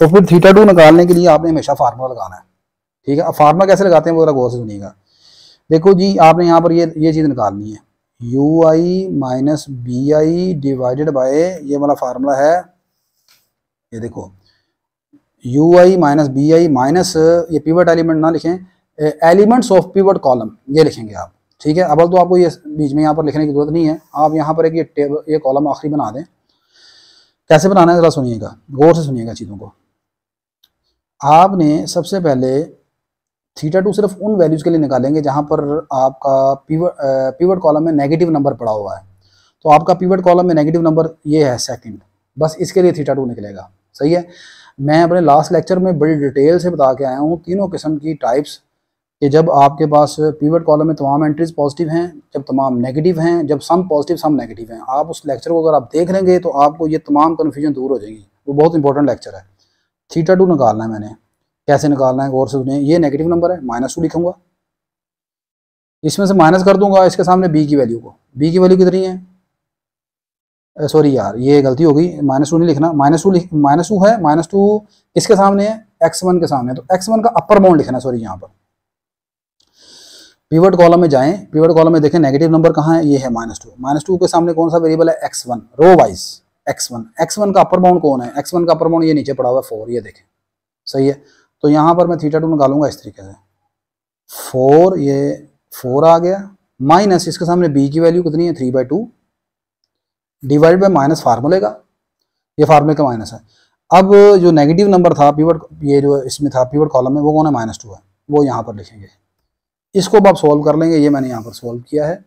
तो फिर थीटा टू निकालने के लिए आपने हमेशा फार्मूला लगाना है ठीक है अब फार्मूला कैसे लगाते हैं वो जरा गौर से सुनिएगा देखो जी आपने यहाँ पर ये ये चीज़ निकालनी है U I minus B I divided by ये वाला फार्मूला है ये देखो U I minus B I minus ये पीवट एलिमेंट ना लिखें एलिमेंट्स ऑफ पीवट कॉलम ये लिखेंगे आप ठीक है अबल तो आपको ये बीच में यहाँ पर लिखने की जरूरत नहीं है आप यहाँ पर एक ये टेबल ये कॉलम आखिरी बना दें कैसे बनाना है ज़रा सुनिएगा गौर से सुनिएगा चीज़ों को आपने सबसे पहले थीटा टू सिर्फ उन वैल्यूज़ के लिए निकालेंगे जहाँ पर आपका पीवर्ड पीवट कॉलम में नेगेटिव नंबर पड़ा हुआ है तो आपका पीवर्ड कॉलम में नेगेटिव नंबर ये है सेकंड बस इसके लिए थीटा टू निकलेगा सही है मैं अपने लास्ट लेक्चर में बड़ी डिटेल से बता के आया हूँ तीनों किस्म की टाइप्स कि जब आपके पास पीवर्ड कॉलम में तमाम एंट्रीज पॉजिटिव हैं जब तमाम नेगेटिव हैं जब सम पॉजिटिव सम नेगेटिव हैं आप उस लेक्चर को अगर आप देख लेंगे तो आपको ये तमाम कन्फ्यूजन दूर हो जाएगी वो बहुत इंपॉर्टेंट लेक्चर है थीटा टू निकालना है मैंने कैसे निकालना है गौर से सुनिए ये नेगेटिव नंबर है माइनस टू लिखूंगा इसमें से माइनस कर दूंगा इसके सामने बी की वैल्यू को बी की वैल्यू कितनी है सॉरी यार ये गलती हो गई माइनस टू नहीं लिखना माइनस टू माइनस टू है माइनस टू इसके सामने है एक्स वन के सामने तो एक्स वन का अपर बाउंड लिखना है सॉरी यहाँ पर पीवर्ट कॉलम में जाएं पीवर्ट कॉलम में देखें नेगेटिव नंबर कहाँ है ये है माइनस टू माइनस टू के सामने कौन सा वेरिएबल है x one row wise x one x one का अपर बाउंड कौन है एक्स वन का अपर बाउंड ये नीचे पड़ा हुआ है फोर ये देखें सही है तो यहाँ पर मैं थीटा टू निकालूंगा इस तरीके से फोर ये फोर आ गया माइनस इसके सामने बी की वैल्यू कितनी है three by two divide by minus फार्मूले का ये फार्मूले का माइनस है अब जो नेगेटिव नंबर था पीवर्ड ये जो इसमें था पीवर्ड कॉलम में वो कौन है माइनस टू है वो यहाँ पर लिखेंगे इसको अब आप सॉल्व कर लेंगे ये मैंने यहाँ पर सॉल्व किया है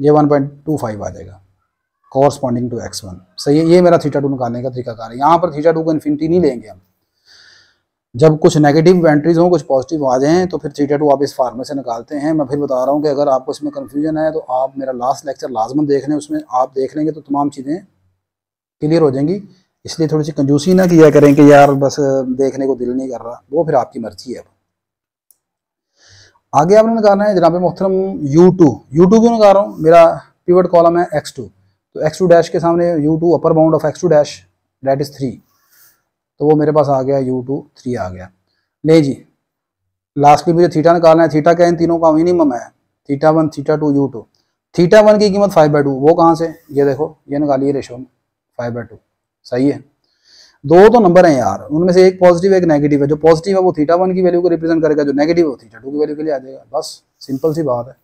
ये वन पॉइंट टू फाइव आ जाएगा कॉरस्पॉन्डिंग टू एक्स वन सही है ये मेरा थीटा टू निकालने का तरीका कार है यहाँ पर थीटा टू को इन्फिनिटी नहीं लेंगे हम जब कुछ नेगेटिव एंट्रीज हों कुछ पॉजिटिव आ जाएँ तो फिर थीटा टू आप इस फार्मूले से निकालते हैं मैं फिर बता रहा हूँ कि अगर आपको इसमें कन्फ्यूजन है तो आप मेरा लास्ट लेक्चर लाजमन देख लें उसमें आप देख लेंगे तो तमाम चीज़ें क्लियर हो जाएंगी इसलिए थोड़ी सी कंजूसी ना किया करें कि यार बस देखने को दिल नहीं कर रहा वो फिर आपकी मर्जी है अब आगे आपने निकालना है जनाब मोहतरम यू टू यू टू क्यों निकाल रहा हूँ मेरा पीवट कॉलम है एक्स टू तो एक्स टू डैश के सामने U two upper bound of x two dash that is three तो वो मेरे पास आ गया यू टू थ्री आ गया ले जी लास्टली मुझे थीटा निकालना है थीटा क्या इन तीनों का मिनिमम है theta one theta two you two theta one की कीमत फाइव बाई टू वो कहाँ से ये देखो ये निकालिए रेशो में फाइव बाई टू सही है दो तो नंबर हैं यार उनमें से एक पॉजिटिव एक नेगेटिव है जो पॉजिटिव है वो थीटा वन की वैल्यू को रिप्रेजेंट करेगा जो नेगेटिव है वो थीटा टू की वैल्यू के लिए आ जाएगा बस सिंपल सी बात है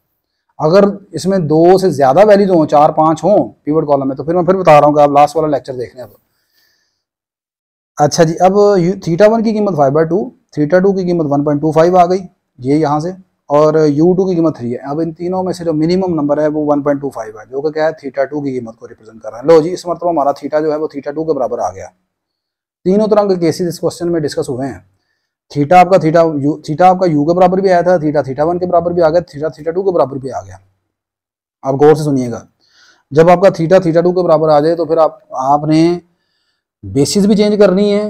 अगर इसमें दो से ज़्यादा वैल्यूज हों चार पाँच हों पीवर्ड कॉलम में तो फिर मैं फिर बता रहा हूँ कि आप लास्ट वाला लेक्चर देख रहे हैं अच्छा जी अब थीटा वन की कीमत five by two theta two की कीमत वन पॉइंट टू फाइव आ गई ये यहाँ से और यू टू की कीमत थ्री है अब इन तीनों में से जो मिनिमम नंबर है वो वन पॉइंट टू फाइव है जो कि क्या है थीटा टू की कीमत को रिप्रेजेंट कर रहा है लो जी इस मतलब हमारा थीटा जो है वो थीटा टू के बराबर आ गया तीनों तरह के केसेज इस क्वेश्चन में डिस्कस हुए हैं थीटा आपका थीटा यू थीटा आपका यू के बराबर भी आया था थीटा थीटा वन के बराबर भी आ गया थीटा थीटा टू के बराबर भी आ गया आप गौर से सुनिएगा जब आपका थीटा थीटा टू के बराबर आ जाए तो फिर आप आपने बेसिस भी चेंज करनी है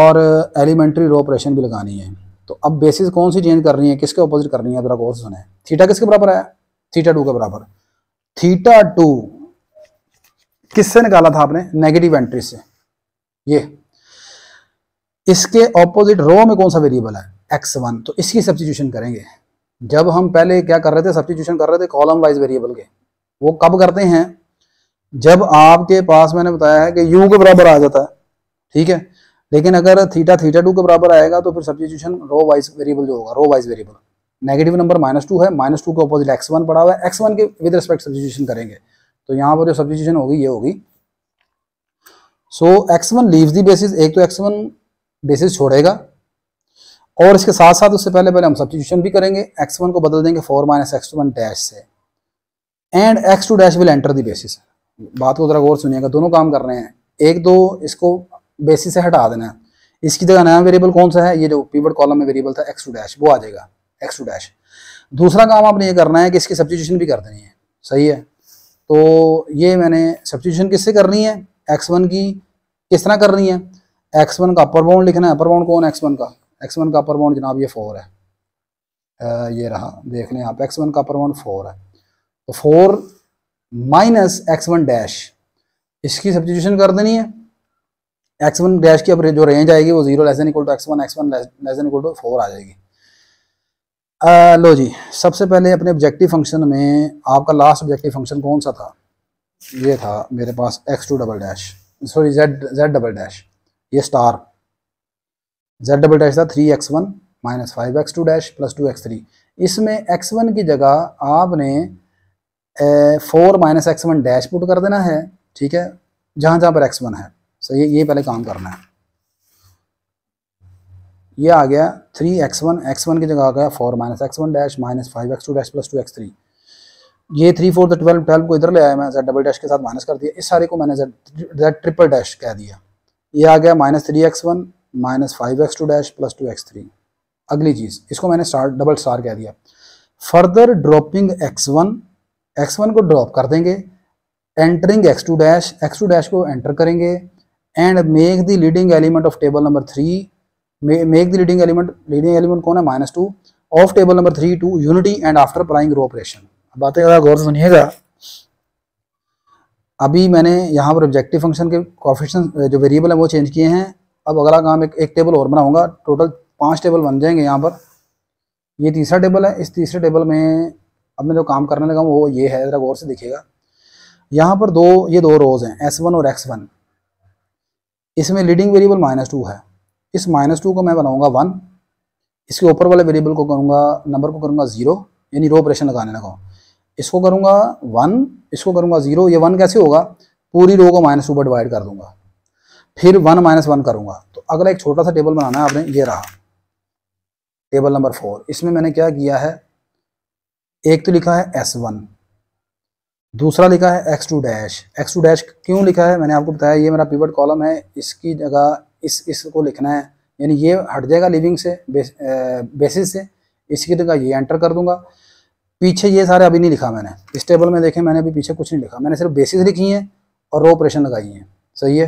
और एलिमेंट्री रो ऑपरेशन भी लगानी है तो अब बेसिस कौन सी चेंज करनी है किसके ऑपोजिट करनी है जरा गौर से सुने थीटा किसके बराबर आया थीटा टू के बराबर थीटा टू किससे निकाला था आपने नेगेटिव एंट्री से ये इसके ऑपोजिट रो में कौन सा वेरिएबल है एक्स वन तो इसकी सब्सटीट्यूशन करेंगे जब हम पहले क्या कर रहे थे सब्सटीट्यूशन कर रहे थे कॉलम वाइज वेरिएबल के वो कब करते हैं जब आपके पास मैंने बताया है कि यू के बराबर आ जाता है ठीक है लेकिन अगर थीटा थीटा टू के बराबर आएगा तो फिर सब्सटीट्यूशन रो वाइज वेरिएबल जो होगा row wise variable negative number minus two है माइनस टू के ऑपोजिट एक्स वन पड़ा हुआ है एक्स वन के विद रिस्पेक्ट सब्सटीट्यूशन करेंगे तो यहाँ पर जो सब्सटीट्यूशन होगी ये होगी so x one leaves the basis एक तो एक्स वन बेसिस छोड़ेगा और इसके साथ साथ उससे पहले पहले हम सब्सिट्यूशन भी करेंगे एक्स वन को बदल देंगे four minus x two one dash से and x two dash will enter the basis बात को ज़रा गौर सुनिएगा दोनों काम कर रहे हैं एक दो इसको बेसिस से हटा देना है इसकी जगह नया वेरिएबल कौन सा है ये जो पीवर्ड कॉलम में वेरिएबल था एक्स टू डैश वो आ जाएगा एक्स टू डैश दूसरा काम आपने ये करना है कि इसकी सब्सिट्यूशन भी कर देनी है सही है तो ये मैंने सब्सिट्यूशन किससे करनी है एक्स वन की किस तरह करनी है एक्स वन का अपर बाउंड लिखना है अपर बाउंड कौन एक्स वन का एक्स वन का अपर बाउंड जनाब ये फोर है आ, ये रहा देख लें आप एक्स वन का अपर बाउंड फोर है तो four minus x one dash इसकी सब्सटीट्यूशन कर देनी है एक्स वन डैश की अब जो रेंज आएगी वो zero less than equal to x one x one less than equal to four आ जाएगी आ, लो जी सबसे पहले अपने ऑब्जेक्टिव फंक्शन में आपका लास्ट ऑब्जेक्टिव फंक्शन कौन सा था ये था मेरे पास x two double dash sorry z z double dash ये स्टार z डबल डैश था three x one minus five x two dash plus two x three इसमें एक्स वन की जगह आपने four minus x one dash put कर देना है ठीक है जहाँ जहाँ पर एक्स वन है सो ये ये पहले काम करना है ये आ गया three x one x one की जगह आ गया four minus x one dash minus five x two dash plus two x three ये थ्री फोर तो ट्वेल्व ट्वेल्व को इधर ले आया मैं जेड डबल डैश के साथ माइनस कर दिया इस सारे को मैंने जेड ट्रिपल डैश कह दिया ये आ गया minus three x one minus five x two dash plus two x three अगली चीज़ इसको मैंने स्टार डबल स्टार कह दिया further dropping x one x one को ड्रॉप कर देंगे entering x two dash x two dash को एंटर करेंगे and make the leading element of table number three make the leading element leading element कौन है minus two of table number three to unity and after applying row operation बातें ज़्यादा गौर सुनिएगा अभी मैंने यहाँ पर ऑब्जेक्टिव फंक्शन के कॉफिशन जो वेरिएबल है वो चेंज किए हैं अब अगला काम एक एक टेबल और बनाऊंगा टोटल पांच टेबल बन जाएंगे यहाँ पर ये तीसरा टेबल है इस तीसरे टेबल में अब मैं जो काम करने लगा वो ये है ज़रा गौर से दिखेगा यहाँ पर दो ये दो रोज़ हैं एस वन और एक्स वन इसमें लीडिंग वेरिएबल माइनस टू है इस माइनस टू को मैं बनाऊँगा वन इसके ऊपर वाले वेरिएबल को करूँगा नंबर को करूँगा ज़ीरो यानी रो ऑपरेशन लगाने लगाऊँ इसको करूँगा वन इसको करूँगा ज़ीरो ये वन कैसे होगा पूरी रो को माइनस टू पर डिवाइड कर दूंगा फिर वन माइनस वन करूँगा तो अगला एक छोटा सा टेबल बनाना है आपने ये रहा टेबल नंबर फोर इसमें मैंने क्या किया है एक तो लिखा है एस वन दूसरा लिखा है x two dash x two dash क्यों लिखा है मैंने आपको बताया ये मेरा पिवट कॉलम है इसकी जगह इस इसको लिखना है यानी ये हट जाएगा लिविंग से बेस, बेसिस से इसकी जगह ये एंटर कर दूंगा पीछे ये सारे अभी नहीं लिखा मैंने इस टेबल में देखें मैंने अभी पीछे कुछ नहीं लिखा मैंने सिर्फ बेसिस लिखी हैं और रो ऑपरेशन लगाई हैं सही है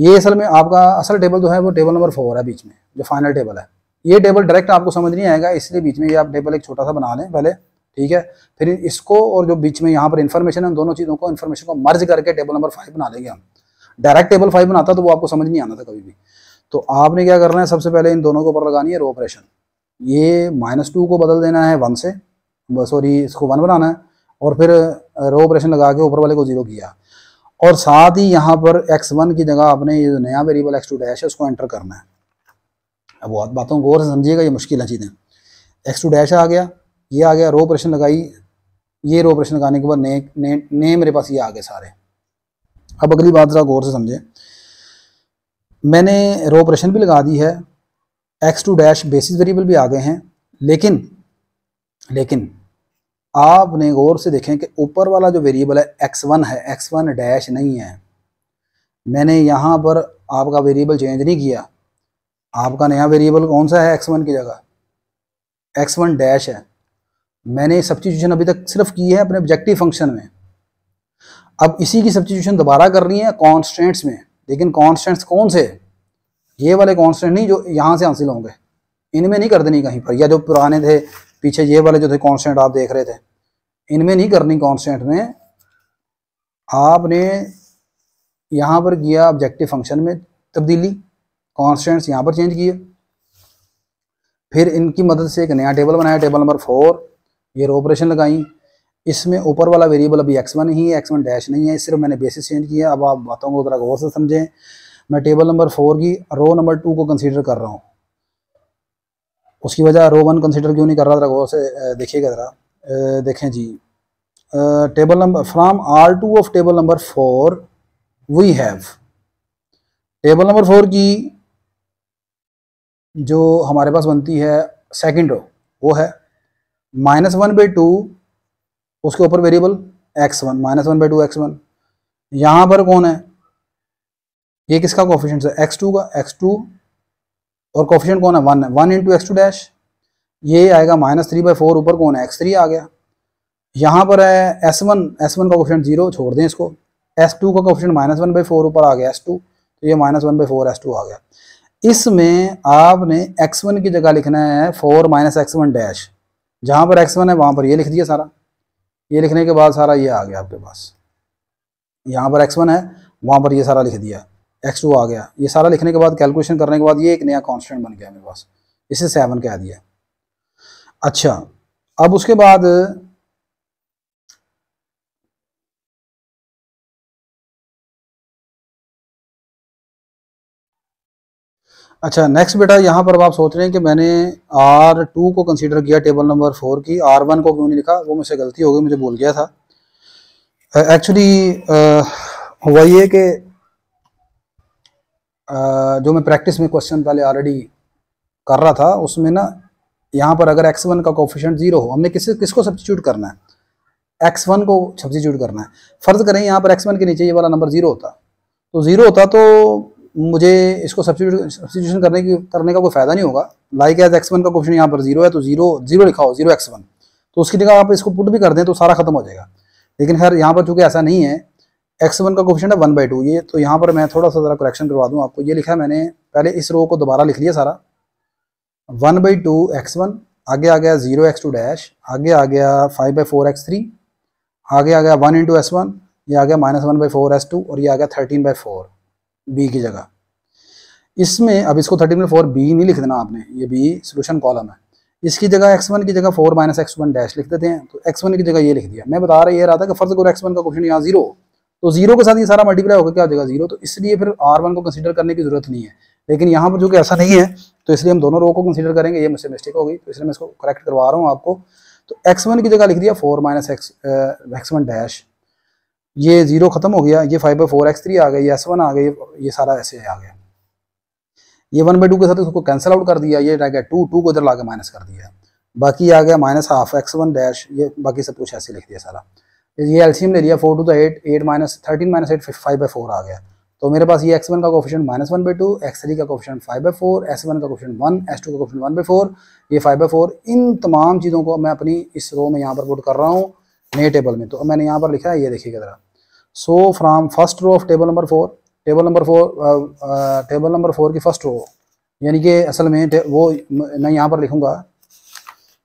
ये असल में आपका असल टेबल जो है वो टेबल नंबर फोर है बीच में जो फाइनल टेबल है ये टेबल डायरेक्ट आपको समझ नहीं आएगा इसलिए बीच में ये आप टेबल एक छोटा सा बना लें पहले ठीक है फिर इसको और जो बीच में यहाँ पर इन्फॉर्मेशन है दोनों चीज़ों को इन्फॉर्मेशन को मर्ज करके टेबल नंबर फाइव बना लेंगे हम डायरेक्ट टेबल फाइव बनाता तो वो आपको समझ नहीं आना था कभी भी तो आपने क्या करना है सबसे पहले इन दोनों के ऊपर लगानी है रो ऑपरेशन ये माइनस टू को बदल देना है वन से सॉरी इसको वन बनाना है और फिर रो ऑपरेशन लगा के ऊपर वाले को ज़ीरो किया और साथ ही यहाँ पर एक्स वन की जगह आपने ये जो नया वेरिएबल एक्स टू डैश है उसको एंटर करना है अब बहुत बातों को गौर से समझिएगा ये मुश्किल है चीज़ें एक्स टू डैश आ गया ये आ गया रो ऑपरेशन लगाई ये रो ऑपरेशन लगाने के बाद नए नए नए मेरे पास ये आ गए सारे अब अगली बात ज़रा गौर से समझें मैंने रो ऑपरेशन भी लगा दी है x two dash basis variable भी आ गए हैं लेकिन लेकिन आपने गौर से देखें कि ऊपर वाला जो वेरिएबल है एक्स वन है एक्स वन डैश नहीं है मैंने यहाँ पर आपका वेरिएबल चेंज नहीं किया आपका नया वेरिएबल कौन सा है एक्स वन की जगह एक्स वन डैश है मैंने सब्सिट्यूशन अभी तक सिर्फ की है अपने ऑब्जेक्टिव फंक्शन में अब इसी की सब्सिट्यूशन दोबारा करनी है कॉन्स्टेंट्स में लेकिन कॉन्स्टेंट्स कौन से ये वाले कॉन्स्टेंट नहीं जो यहाँ से हासिल होंगे इनमें नहीं कर देनी कहीं पर या जो पुराने थे पीछे ये वाले जो थे कॉन्स्टेंट आप देख रहे थे इनमें नहीं करनी कॉन्स्टेंट में आपने यहाँ पर किया ऑब्जेक्टिव फंक्शन में तब्दीली कॉन्स्टेंट्स यहाँ पर चेंज किए फिर इनकी मदद से एक नया टेबल बनाया टेबल नंबर फोर ये रो ऑपरेशन लगाई इसमें ऊपर वाला वेरिएबल अभी एक्स वन ही है एक्स वन डैश नहीं है सिर्फ मैंने बेसिस चेंज किया अब आप बातों को ज़रा गौर से समझें मैं टेबल नंबर फोर की रो नंबर टू को कंसीडर कर रहा हूँ उसकी वजह रो वन कंसिडर क्यों नहीं कर रहा था देखिएगा ज़रा देखें जी table number from R two of table number four we have table number four की जो हमारे पास बनती है सेकंड रो वो है माइनस वन बाई टू उसके ऊपर variable x one minus one by two x one यहाँ पर कौन है ये किसका कॉफिशेंट है एक्स टू का एक्स टू और कॉफिशेंट कौन है वन है one into x two dash ये आएगा माइनस थ्री बाई फोर ऊपर कौन है एक्स थ्री आ गया यहाँ पर है एस वन एस वन का कोफिशेंट जीरो छोड़ दें इसको एस टू का coefficient minus one by four ऊपर आ गया एस टू तो ये minus one by four S two आ गया इसमें आपने एक्स वन की जगह लिखना है four minus x one dash जहाँ पर एक्स वन है वहाँ पर ये लिख दिया सारा ये लिखने के बाद सारा ये आ गया आपके पास यहाँ पर एक्स वन है वहाँ पर ये सारा लिख दिया एक्स टू आ गया ये सारा लिखने के बाद कैलकुलेशन करने के बाद ये एक नया कॉन्स्टेंट बन गया मेरे पास इसे सेवन कह दिया अच्छा अब उसके बाद अच्छा नेक्स्ट बेटा यहाँ पर आप सोच रहे हैं कि मैंने आर टू को कंसीडर किया टेबल नंबर फोर की आर वन को क्यों नहीं लिखा वो मुझसे गलती हो गई मुझे बोल गया था एक्चुअली हुआ ये कि जो मैं प्रैक्टिस में क्वेश्चन पहले ऑलरेडी कर रहा था उसमें ना यहाँ पर अगर एक्स वन का कोफिशेंट जीरो हो हमने किस किसको सब्सिट्यूट करना है एक्स वन को सब्सिट्यूट करना है फ़र्ज़ करें यहाँ पर एक्स वन के नीचे ये वाला नंबर जीरो होता तो ज़ीरो होता तो मुझे इसको सब्सिट्यूशन करने की करने का कोई फ़ायदा नहीं होगा लाइक एज एक्स वन का क्वेश्चन यहाँ पर जीरो है तो जीरो जीरो लिखा हो जीरो एक्स वन तो उसकी जगह आप इसको पुट भी कर दें तो सारा खत्म हो जाएगा लेकिन खैर यहाँ पर चूँकि ऐसा नहीं है एक्स वन का कोफिशेंट है वन बाई टू ये तो यहाँ पर मैं थोड़ा सा ज़रा करेक्शन करवा दूँ आपको ये लिखा है मैंने पहले इस रो को दोबारा लिख लिया सारा one by two x one आगे आ गया जीरो एक्स टू डैश आगे आ गया five by four x three आगे आ गया वन इंटू एस वन ये आ गया minus one by four S two और ये आ गया थर्टीन बाई फोर बी की जगह इसमें अब इसको थर्टीन बाई फोर बी नहीं लिख देना आपने ये बी सोल्यूशन कॉलम है इसकी जगह एक्स वन की जगह four minus x one dash लिख देते हैं तो एक्स वन की जगह ये लिख दिया मैं बता रहा ये रहा था कि फर्ज करो एक्स वन का क्वेश्चन यहाँ जीरो तो जीरो के साथ ये सारा मल्टीप्लाई होकर क्या हो जाएगा जीरो तो इसलिए फिर आर वन को कंसिडर करने की जरूरत नहीं है लेकिन यहाँ पर जो कि ऐसा नहीं है तो इसलिए हम दोनों रो को कंसिडर करेंगे ये मुझसे मिस्टेक हो गई तो इसलिए मैं इसको करेक्ट करवा रहा हूँ आपको तो एक्स वन की जगह लिख दिया four minus x x one dash ये जीरो खत्म हो गया ये five by four x three आ गया ये एस वन आ गया ये सारा ऐसे आ गया ये वन बाई टू के साथ उसको कैंसिल आउट कर दिया ये रह गया टू टू को इधर ला के माइनस कर दिया बाकी आ गया minus half x one dash ये बाकी सब कुछ ऐसे लिख दिया सारा ये एलसीएम ले लिया फोर टू तो eight eight minus thirteen minus eight five by four आ गया तो मेरे पास ये एक्स वन का question minus one by two x three का question five by four s one का क्वेश्चन वन एस टू का क्वेश्चन वन बाई फोर ये फाइव बाई फोर इन तमाम चीज़ों को मैं अपनी इस रो में यहाँ पर पुट कर रहा हूँ नए टेबल में तो मैंने यहाँ पर लिखा है ये देखिएगा ज़रा so from first row of table number four table number four table number four की फर्स्ट रो यानी कि असल में वो मैं यहाँ पर लिखूँगा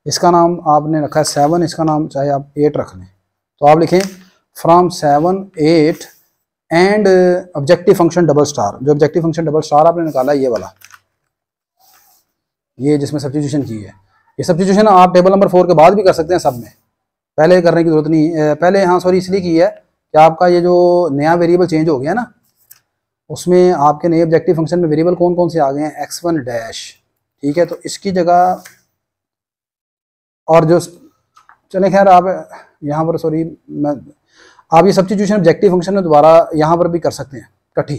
इसका नाम आपने रखा है सेवन इसका नाम चाहे आप एट रख लें तो आप लिखें from seven eight and objective function double star जो ऑब्जेक्टिव फंक्शन डबल स्टार आपने निकाला ये वाला ये जिसमें सब्सिट्यूशन की है ये सब्सिट्यूशन आप टेबल नंबर फोर के बाद भी कर सकते हैं सब में पहले करने की जरूरत नहीं पहले हाँ सॉरी इसलिए की है कि आपका ये जो नया वेरिएबल चेंज हो गया ना उसमें आपके नए ऑब्जेक्टिव फंक्शन में वेरिएबल कौन कौन से आ गए हैं एक्स वन डैश ठीक है तो इसकी जगह और जो चले खैर आप यहाँ पर सॉरी मैं आप ये सब सब्सिट्यूशन ऑब्जेक्टिव फंक्शन में दोबारा यहाँ पर भी कर सकते हैं कठी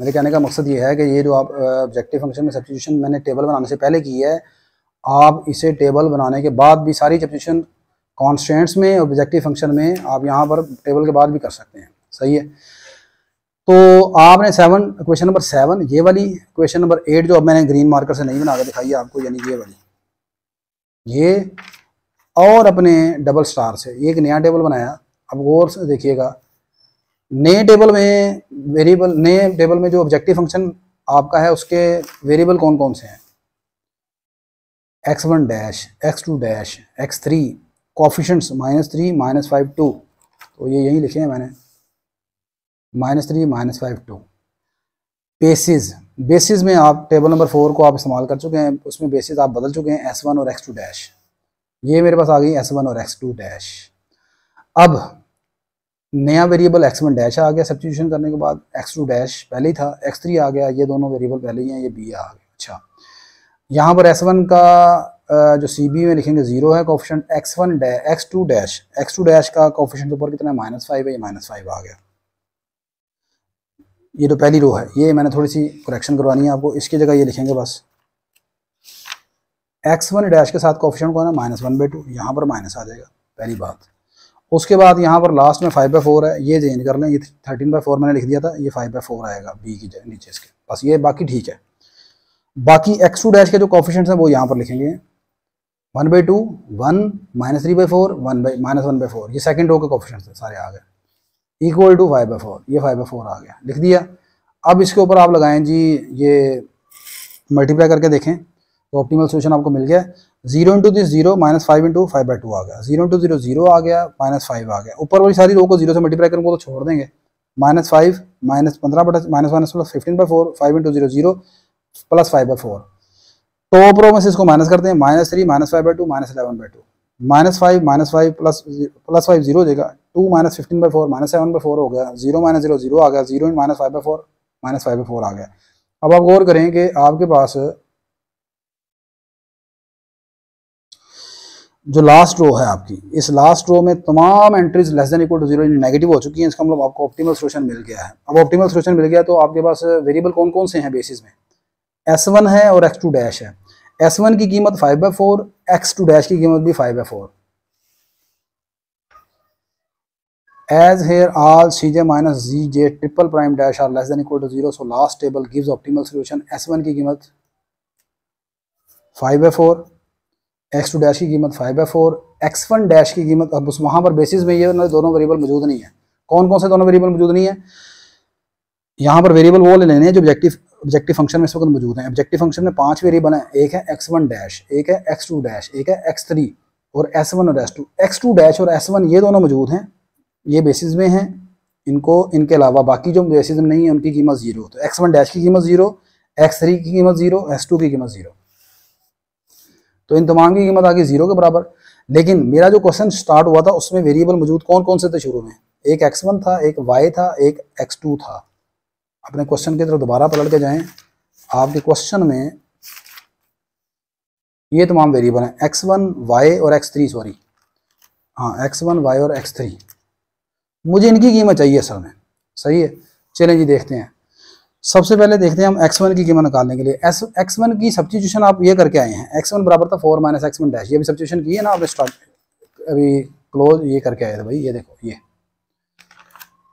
मेरे कहने का मकसद ये है कि ये जो आप ऑब्जेक्टिव फंक्शन में सब्सिट्यूशन मैंने टेबल बनाने से पहले की है आप इसे टेबल बनाने के बाद भी सारी सब्सिट्यूशन कॉन्स्टेंट्स में ऑब्जेक्टिव फंक्शन में आप यहाँ पर टेबल के बाद भी कर सकते हैं सही है तो आपने सेवन क्वेश्चन नंबर सेवन ये वाली क्वेश्चन नंबर एट जो अब मैंने ग्रीन मार्कर से नहीं बना के दिखाई है आपको यानी ये वाली ये और अपने डबल स्टार से एक नया टेबल बनाया अब गौर से देखिएगा नए टेबल में वेरिएबल नए टेबल में जो ऑब्जेक्टिव फंक्शन आपका है उसके वेरिएबल कौन कौन से हैं x one dash x two dash x three coefficients minus three minus five two तो ये यही लिखे हैं मैंने minus three minus five two basis basis में आप टेबल नंबर फोर को आप इस्तेमाल कर चुके हैं उसमें बेसिस आप बदल चुके हैं एस वन और एक्स टू डैश ये मेरे पास आ गई एस वन और एक्स टू डैश अब नया वेरिएबल एक्स वन डैश आ गया सब्सटीट्यूशन करने के बाद एक्स टू डैश पहले ही था एक्स थ्री आ गया ये दोनों वेरिएबल पहले ही हैं ये बी आ गया अच्छा यहाँ पर एस वन का जो सी बी में लिखेंगे जीरो है coefficient x one x two dash x two dash का कॉफिशन ऊपर कितना है माइनस फाइव है ये माइनस फाइव आ गया ये जो तो पहली रो है ये मैंने थोड़ी सी करेक्शन करवानी है आपको इसकी जगह ये लिखेंगे बस एक्स वन डैश के साथ कॉफिशन कौन है माइनस वन बाई टू यहाँ पर माइनस आ जाएगा पहली बात उसके बाद यहाँ पर लास्ट में फाइव बाई फोर है ये चेंज कर लें ये थर्टीन बाई फोर मैंने लिख दिया था ये फाइव बाई फोर आएगा बी की नीचे इसके बस ये बाकी ठीक है बाकी एक्स टू डैश के जो कॉफिशेंट्स हैं वो यहाँ पर लिखेंगे one by two one minus three by four one by minus one by four ये सेकेंड रो के कॉफिशेंट्स हैं सारे आ गए equal to five by four ये फाइव बाई फोर आ गया लिख दिया अब इसके ऊपर आप लगाएं जी ये मल्टीप्लाई करके देखें तो ऑप्टीमल सोल्यूशन आपको मिल गया zero into this zero minus five into five by two आ गया जीरो इंटू जीरो जीरो आ गया माइनस फाइव आ गया ऊपर वाली सारी रो को जीरो से मल्टीप्लाई करेंगे तो छोड़ देंगे माइनस फाइव माइनस पंद्रह बटा minus minus plus fifteen by four five into zero zero plus five by four top row में से इसको माइनस करते हैं minus three minus five by two minus eleven by two minus five minus five plus plus five zero हो जाएगा two minus fifteen by four minus seven by four हो गया zero minus zero zero आ गया zero minus five by four minus five by four आ गया अब आप गौर करें कि आपके पास जो लास्ट रो है आपकी इस लास्ट रो में तमाम entries less than equal to zero negative हो चुकी हैं इसका मतलब आपको ऑप्टिमल सोल्यूशन मिल गया है अब ऑप्टिमल सोल्यूशन मिल गया तो आपके पास वेरिएबल कौन कौन से हैं बेसिस में एस वन है और एक्स टू डैश है एस वन की कीमत five by four x two dash की कीमत भी five by four as here as here all cj minus zj triple prime dash are less than equal to 0 so last table gives optimal solution s1 की कीमत five by 4 x two dash की कीमत five by four x one dash की कीमत अब उस वहाँ पर बेसिस में ये दोनों वेरिएबल मौजूद नहीं है कौन कौन से दोनों वेरिएबल मौजूद नहीं है यहाँ पर वेरिएबल वो ले लेने हैं जो ऑब्जेक्टिव ऑब्जेक्टिव फंक्शन में इस वक्त मौजूद हैं ऑब्जेक्टिव फंक्शन में पांच वेरिएबल हैं एक है एक्स वन डैश एक है एक्स टू डैश एक है एक्स थ्री और एस वन और S two x two dash और एस वन ये दोनों मौजूद हैं ये बेसिस में हैं इनको इनके अलावा बाकी जो बेसिस में नहीं है उनकी कीमत जीरो तो एक्स वन डैश की कीमत जीरो एक्स थ्री की कीमत जीरो एस टू की कीमत जीरो तो इन तमाम की कीमत आ गई जीरो के बराबर लेकिन मेरा जो क्वेश्चन स्टार्ट हुआ था उसमें वेरिएबल मौजूद कौन कौन से थे शुरू में एक एक्स वन था एक वाई था एक एक्स टू था अपने क्वेश्चन की तरफ दोबारा पलट के जाएं आपके क्वेश्चन में ये तमाम वेरिएबल हैं एक्स वन वाई और एक्स थ्री सॉरी हाँ एक्स वन वाई और एक्स थ्री मुझे इनकी कीमत चाहिए असल में सही है चलें जी देखते हैं सबसे पहले देखते हैं हम एक्स वन की कीमत निकालने के लिए एस एक्स वन की सब्सिट्यूशन आप ये करके आए हैं एक्स वन बराबर था four minus x one dash ये भी सब्सटीट्यूशन की है ना आपने स्टार्ट अभी क्लोज ये करके आए थे भाई ये देखो ये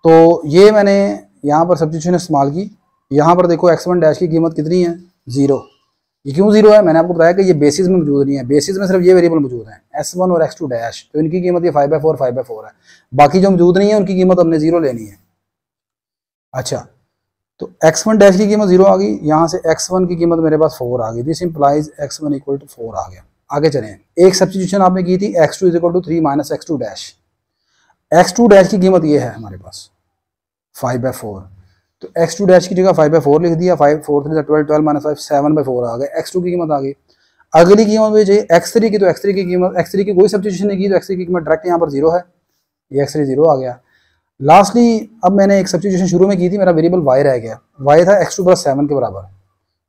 तो ये मैंने यहाँ पर सब्सिट्यूशन इस्तेमाल की यहाँ पर देखो एक्स वन डैश की कीमत कितनी है जीरो ये क्यों जीरो है मैंने आपको बताया कि ये बेसिस में मौजूद नहीं है बेसिस में सिर्फ ये वेरिएबल मौजूद है एस वन और एक्स टू डैश तो इनकी कीमत ये five by four five by four है बाकी जो मौजूद नहीं है उनकी कीमत हमने जीरो लेनी है अच्छा तो एक्स वन डैश की कीमत जीरो आ गई यहाँ से एक्स वन की कीमत मेरे पास फोर आ गई this implies x one equal to four आ गया आगे चले एक सब्सिट्यूशन आपने की थी x two is equal to three minus x two dash x two dash की कीमत ये है हमारे पास फाइव बाई फोर तो एक्स टू डैश की जगह फाइव बाई फोर लिख दिया five four three twelve twelve minus five seven by four आ गया एक्स टू की कीमत आ गई अगली कीमत मुझे चाहिए एक्स थ्री की तो एक्स थ्री की कीमत एक्स थ्री की कोई सब्सिट्यूशन नहीं की तो एक्स थ्री की कीमत डायरेक्ट यहाँ पर जीरो है ये एक्स थ्री जीरो आ गया लास्टली अब मैंने एक सब्सिट्यूशन शुरू में की थी मेरा वेरिएबल वाई रह गया वाई था एक्स टू प्लस सेवन के बराबर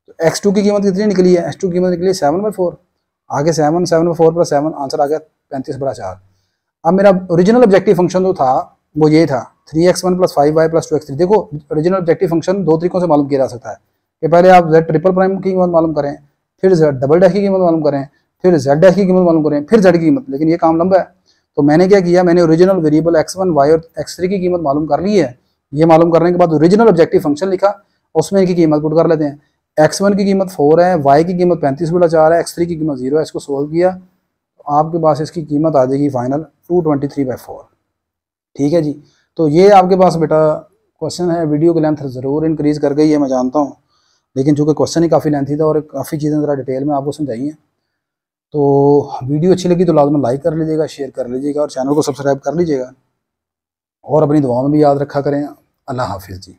तो एक्स टू की कीमत कितनी निकली है एक्स टू की कीमत निकली है सेवन बाई फोर आगे seven seven by four plus seven answer आ गया पैंतीस बड़ा चार अब मेरा ओरिजिनल ऑब्जेक्टिव फंक्शन जो था वो ये था three x one plus five Y plus two x three देखो ओरिजिनल ऑब्जेक्टिव फंक्शन दो तरीकों से मालूम किया जा सकता है कि पहले आप जेड ट्रिपल प्राइम की कीमत मालूम करें फिर जेड डबल डैश की कीमत मालूम करें फिर जेड डैश की कीमत मालूम करें फिर जेड की कीमत लेकिन ये काम लंबा है तो मैंने क्या किया मैंने original variable x one Y और एक्स थ्री की कीमत मालूम कर ली है ये मालूम करने के बाद ओरिजिनल ऑब्जेक्टिव फंक्शन लिखा उसमें इनकी कीमत पुट कर लेते हैं एक्स वन की कीमत फोर है वाई की कीमत पैंतीस बोला चार है एक्स थ्री की कीमत जीरो है इसको सोल्व किया तो आपके पास इसकी कीमत आ जाएगी final two twenty three by four ठीक है जी तो ये आपके पास बेटा क्वेश्चन है वीडियो की लेंथ ज़रूर इंक्रीज़ कर गई है मैं जानता हूँ लेकिन चूँकि क्वेश्चन ही काफ़ी लेंथी था और काफ़ी चीज़ें ज़रा डिटेल में आपको समझाई हैं तो वीडियो अच्छी लगी तो लाजमन लाइक कर लीजिएगा शेयर कर लीजिएगा और चैनल को सब्सक्राइब कर लीजिएगा और अपनी दुआओं में भी याद रखा करें अल्लाह हाफिज़ जी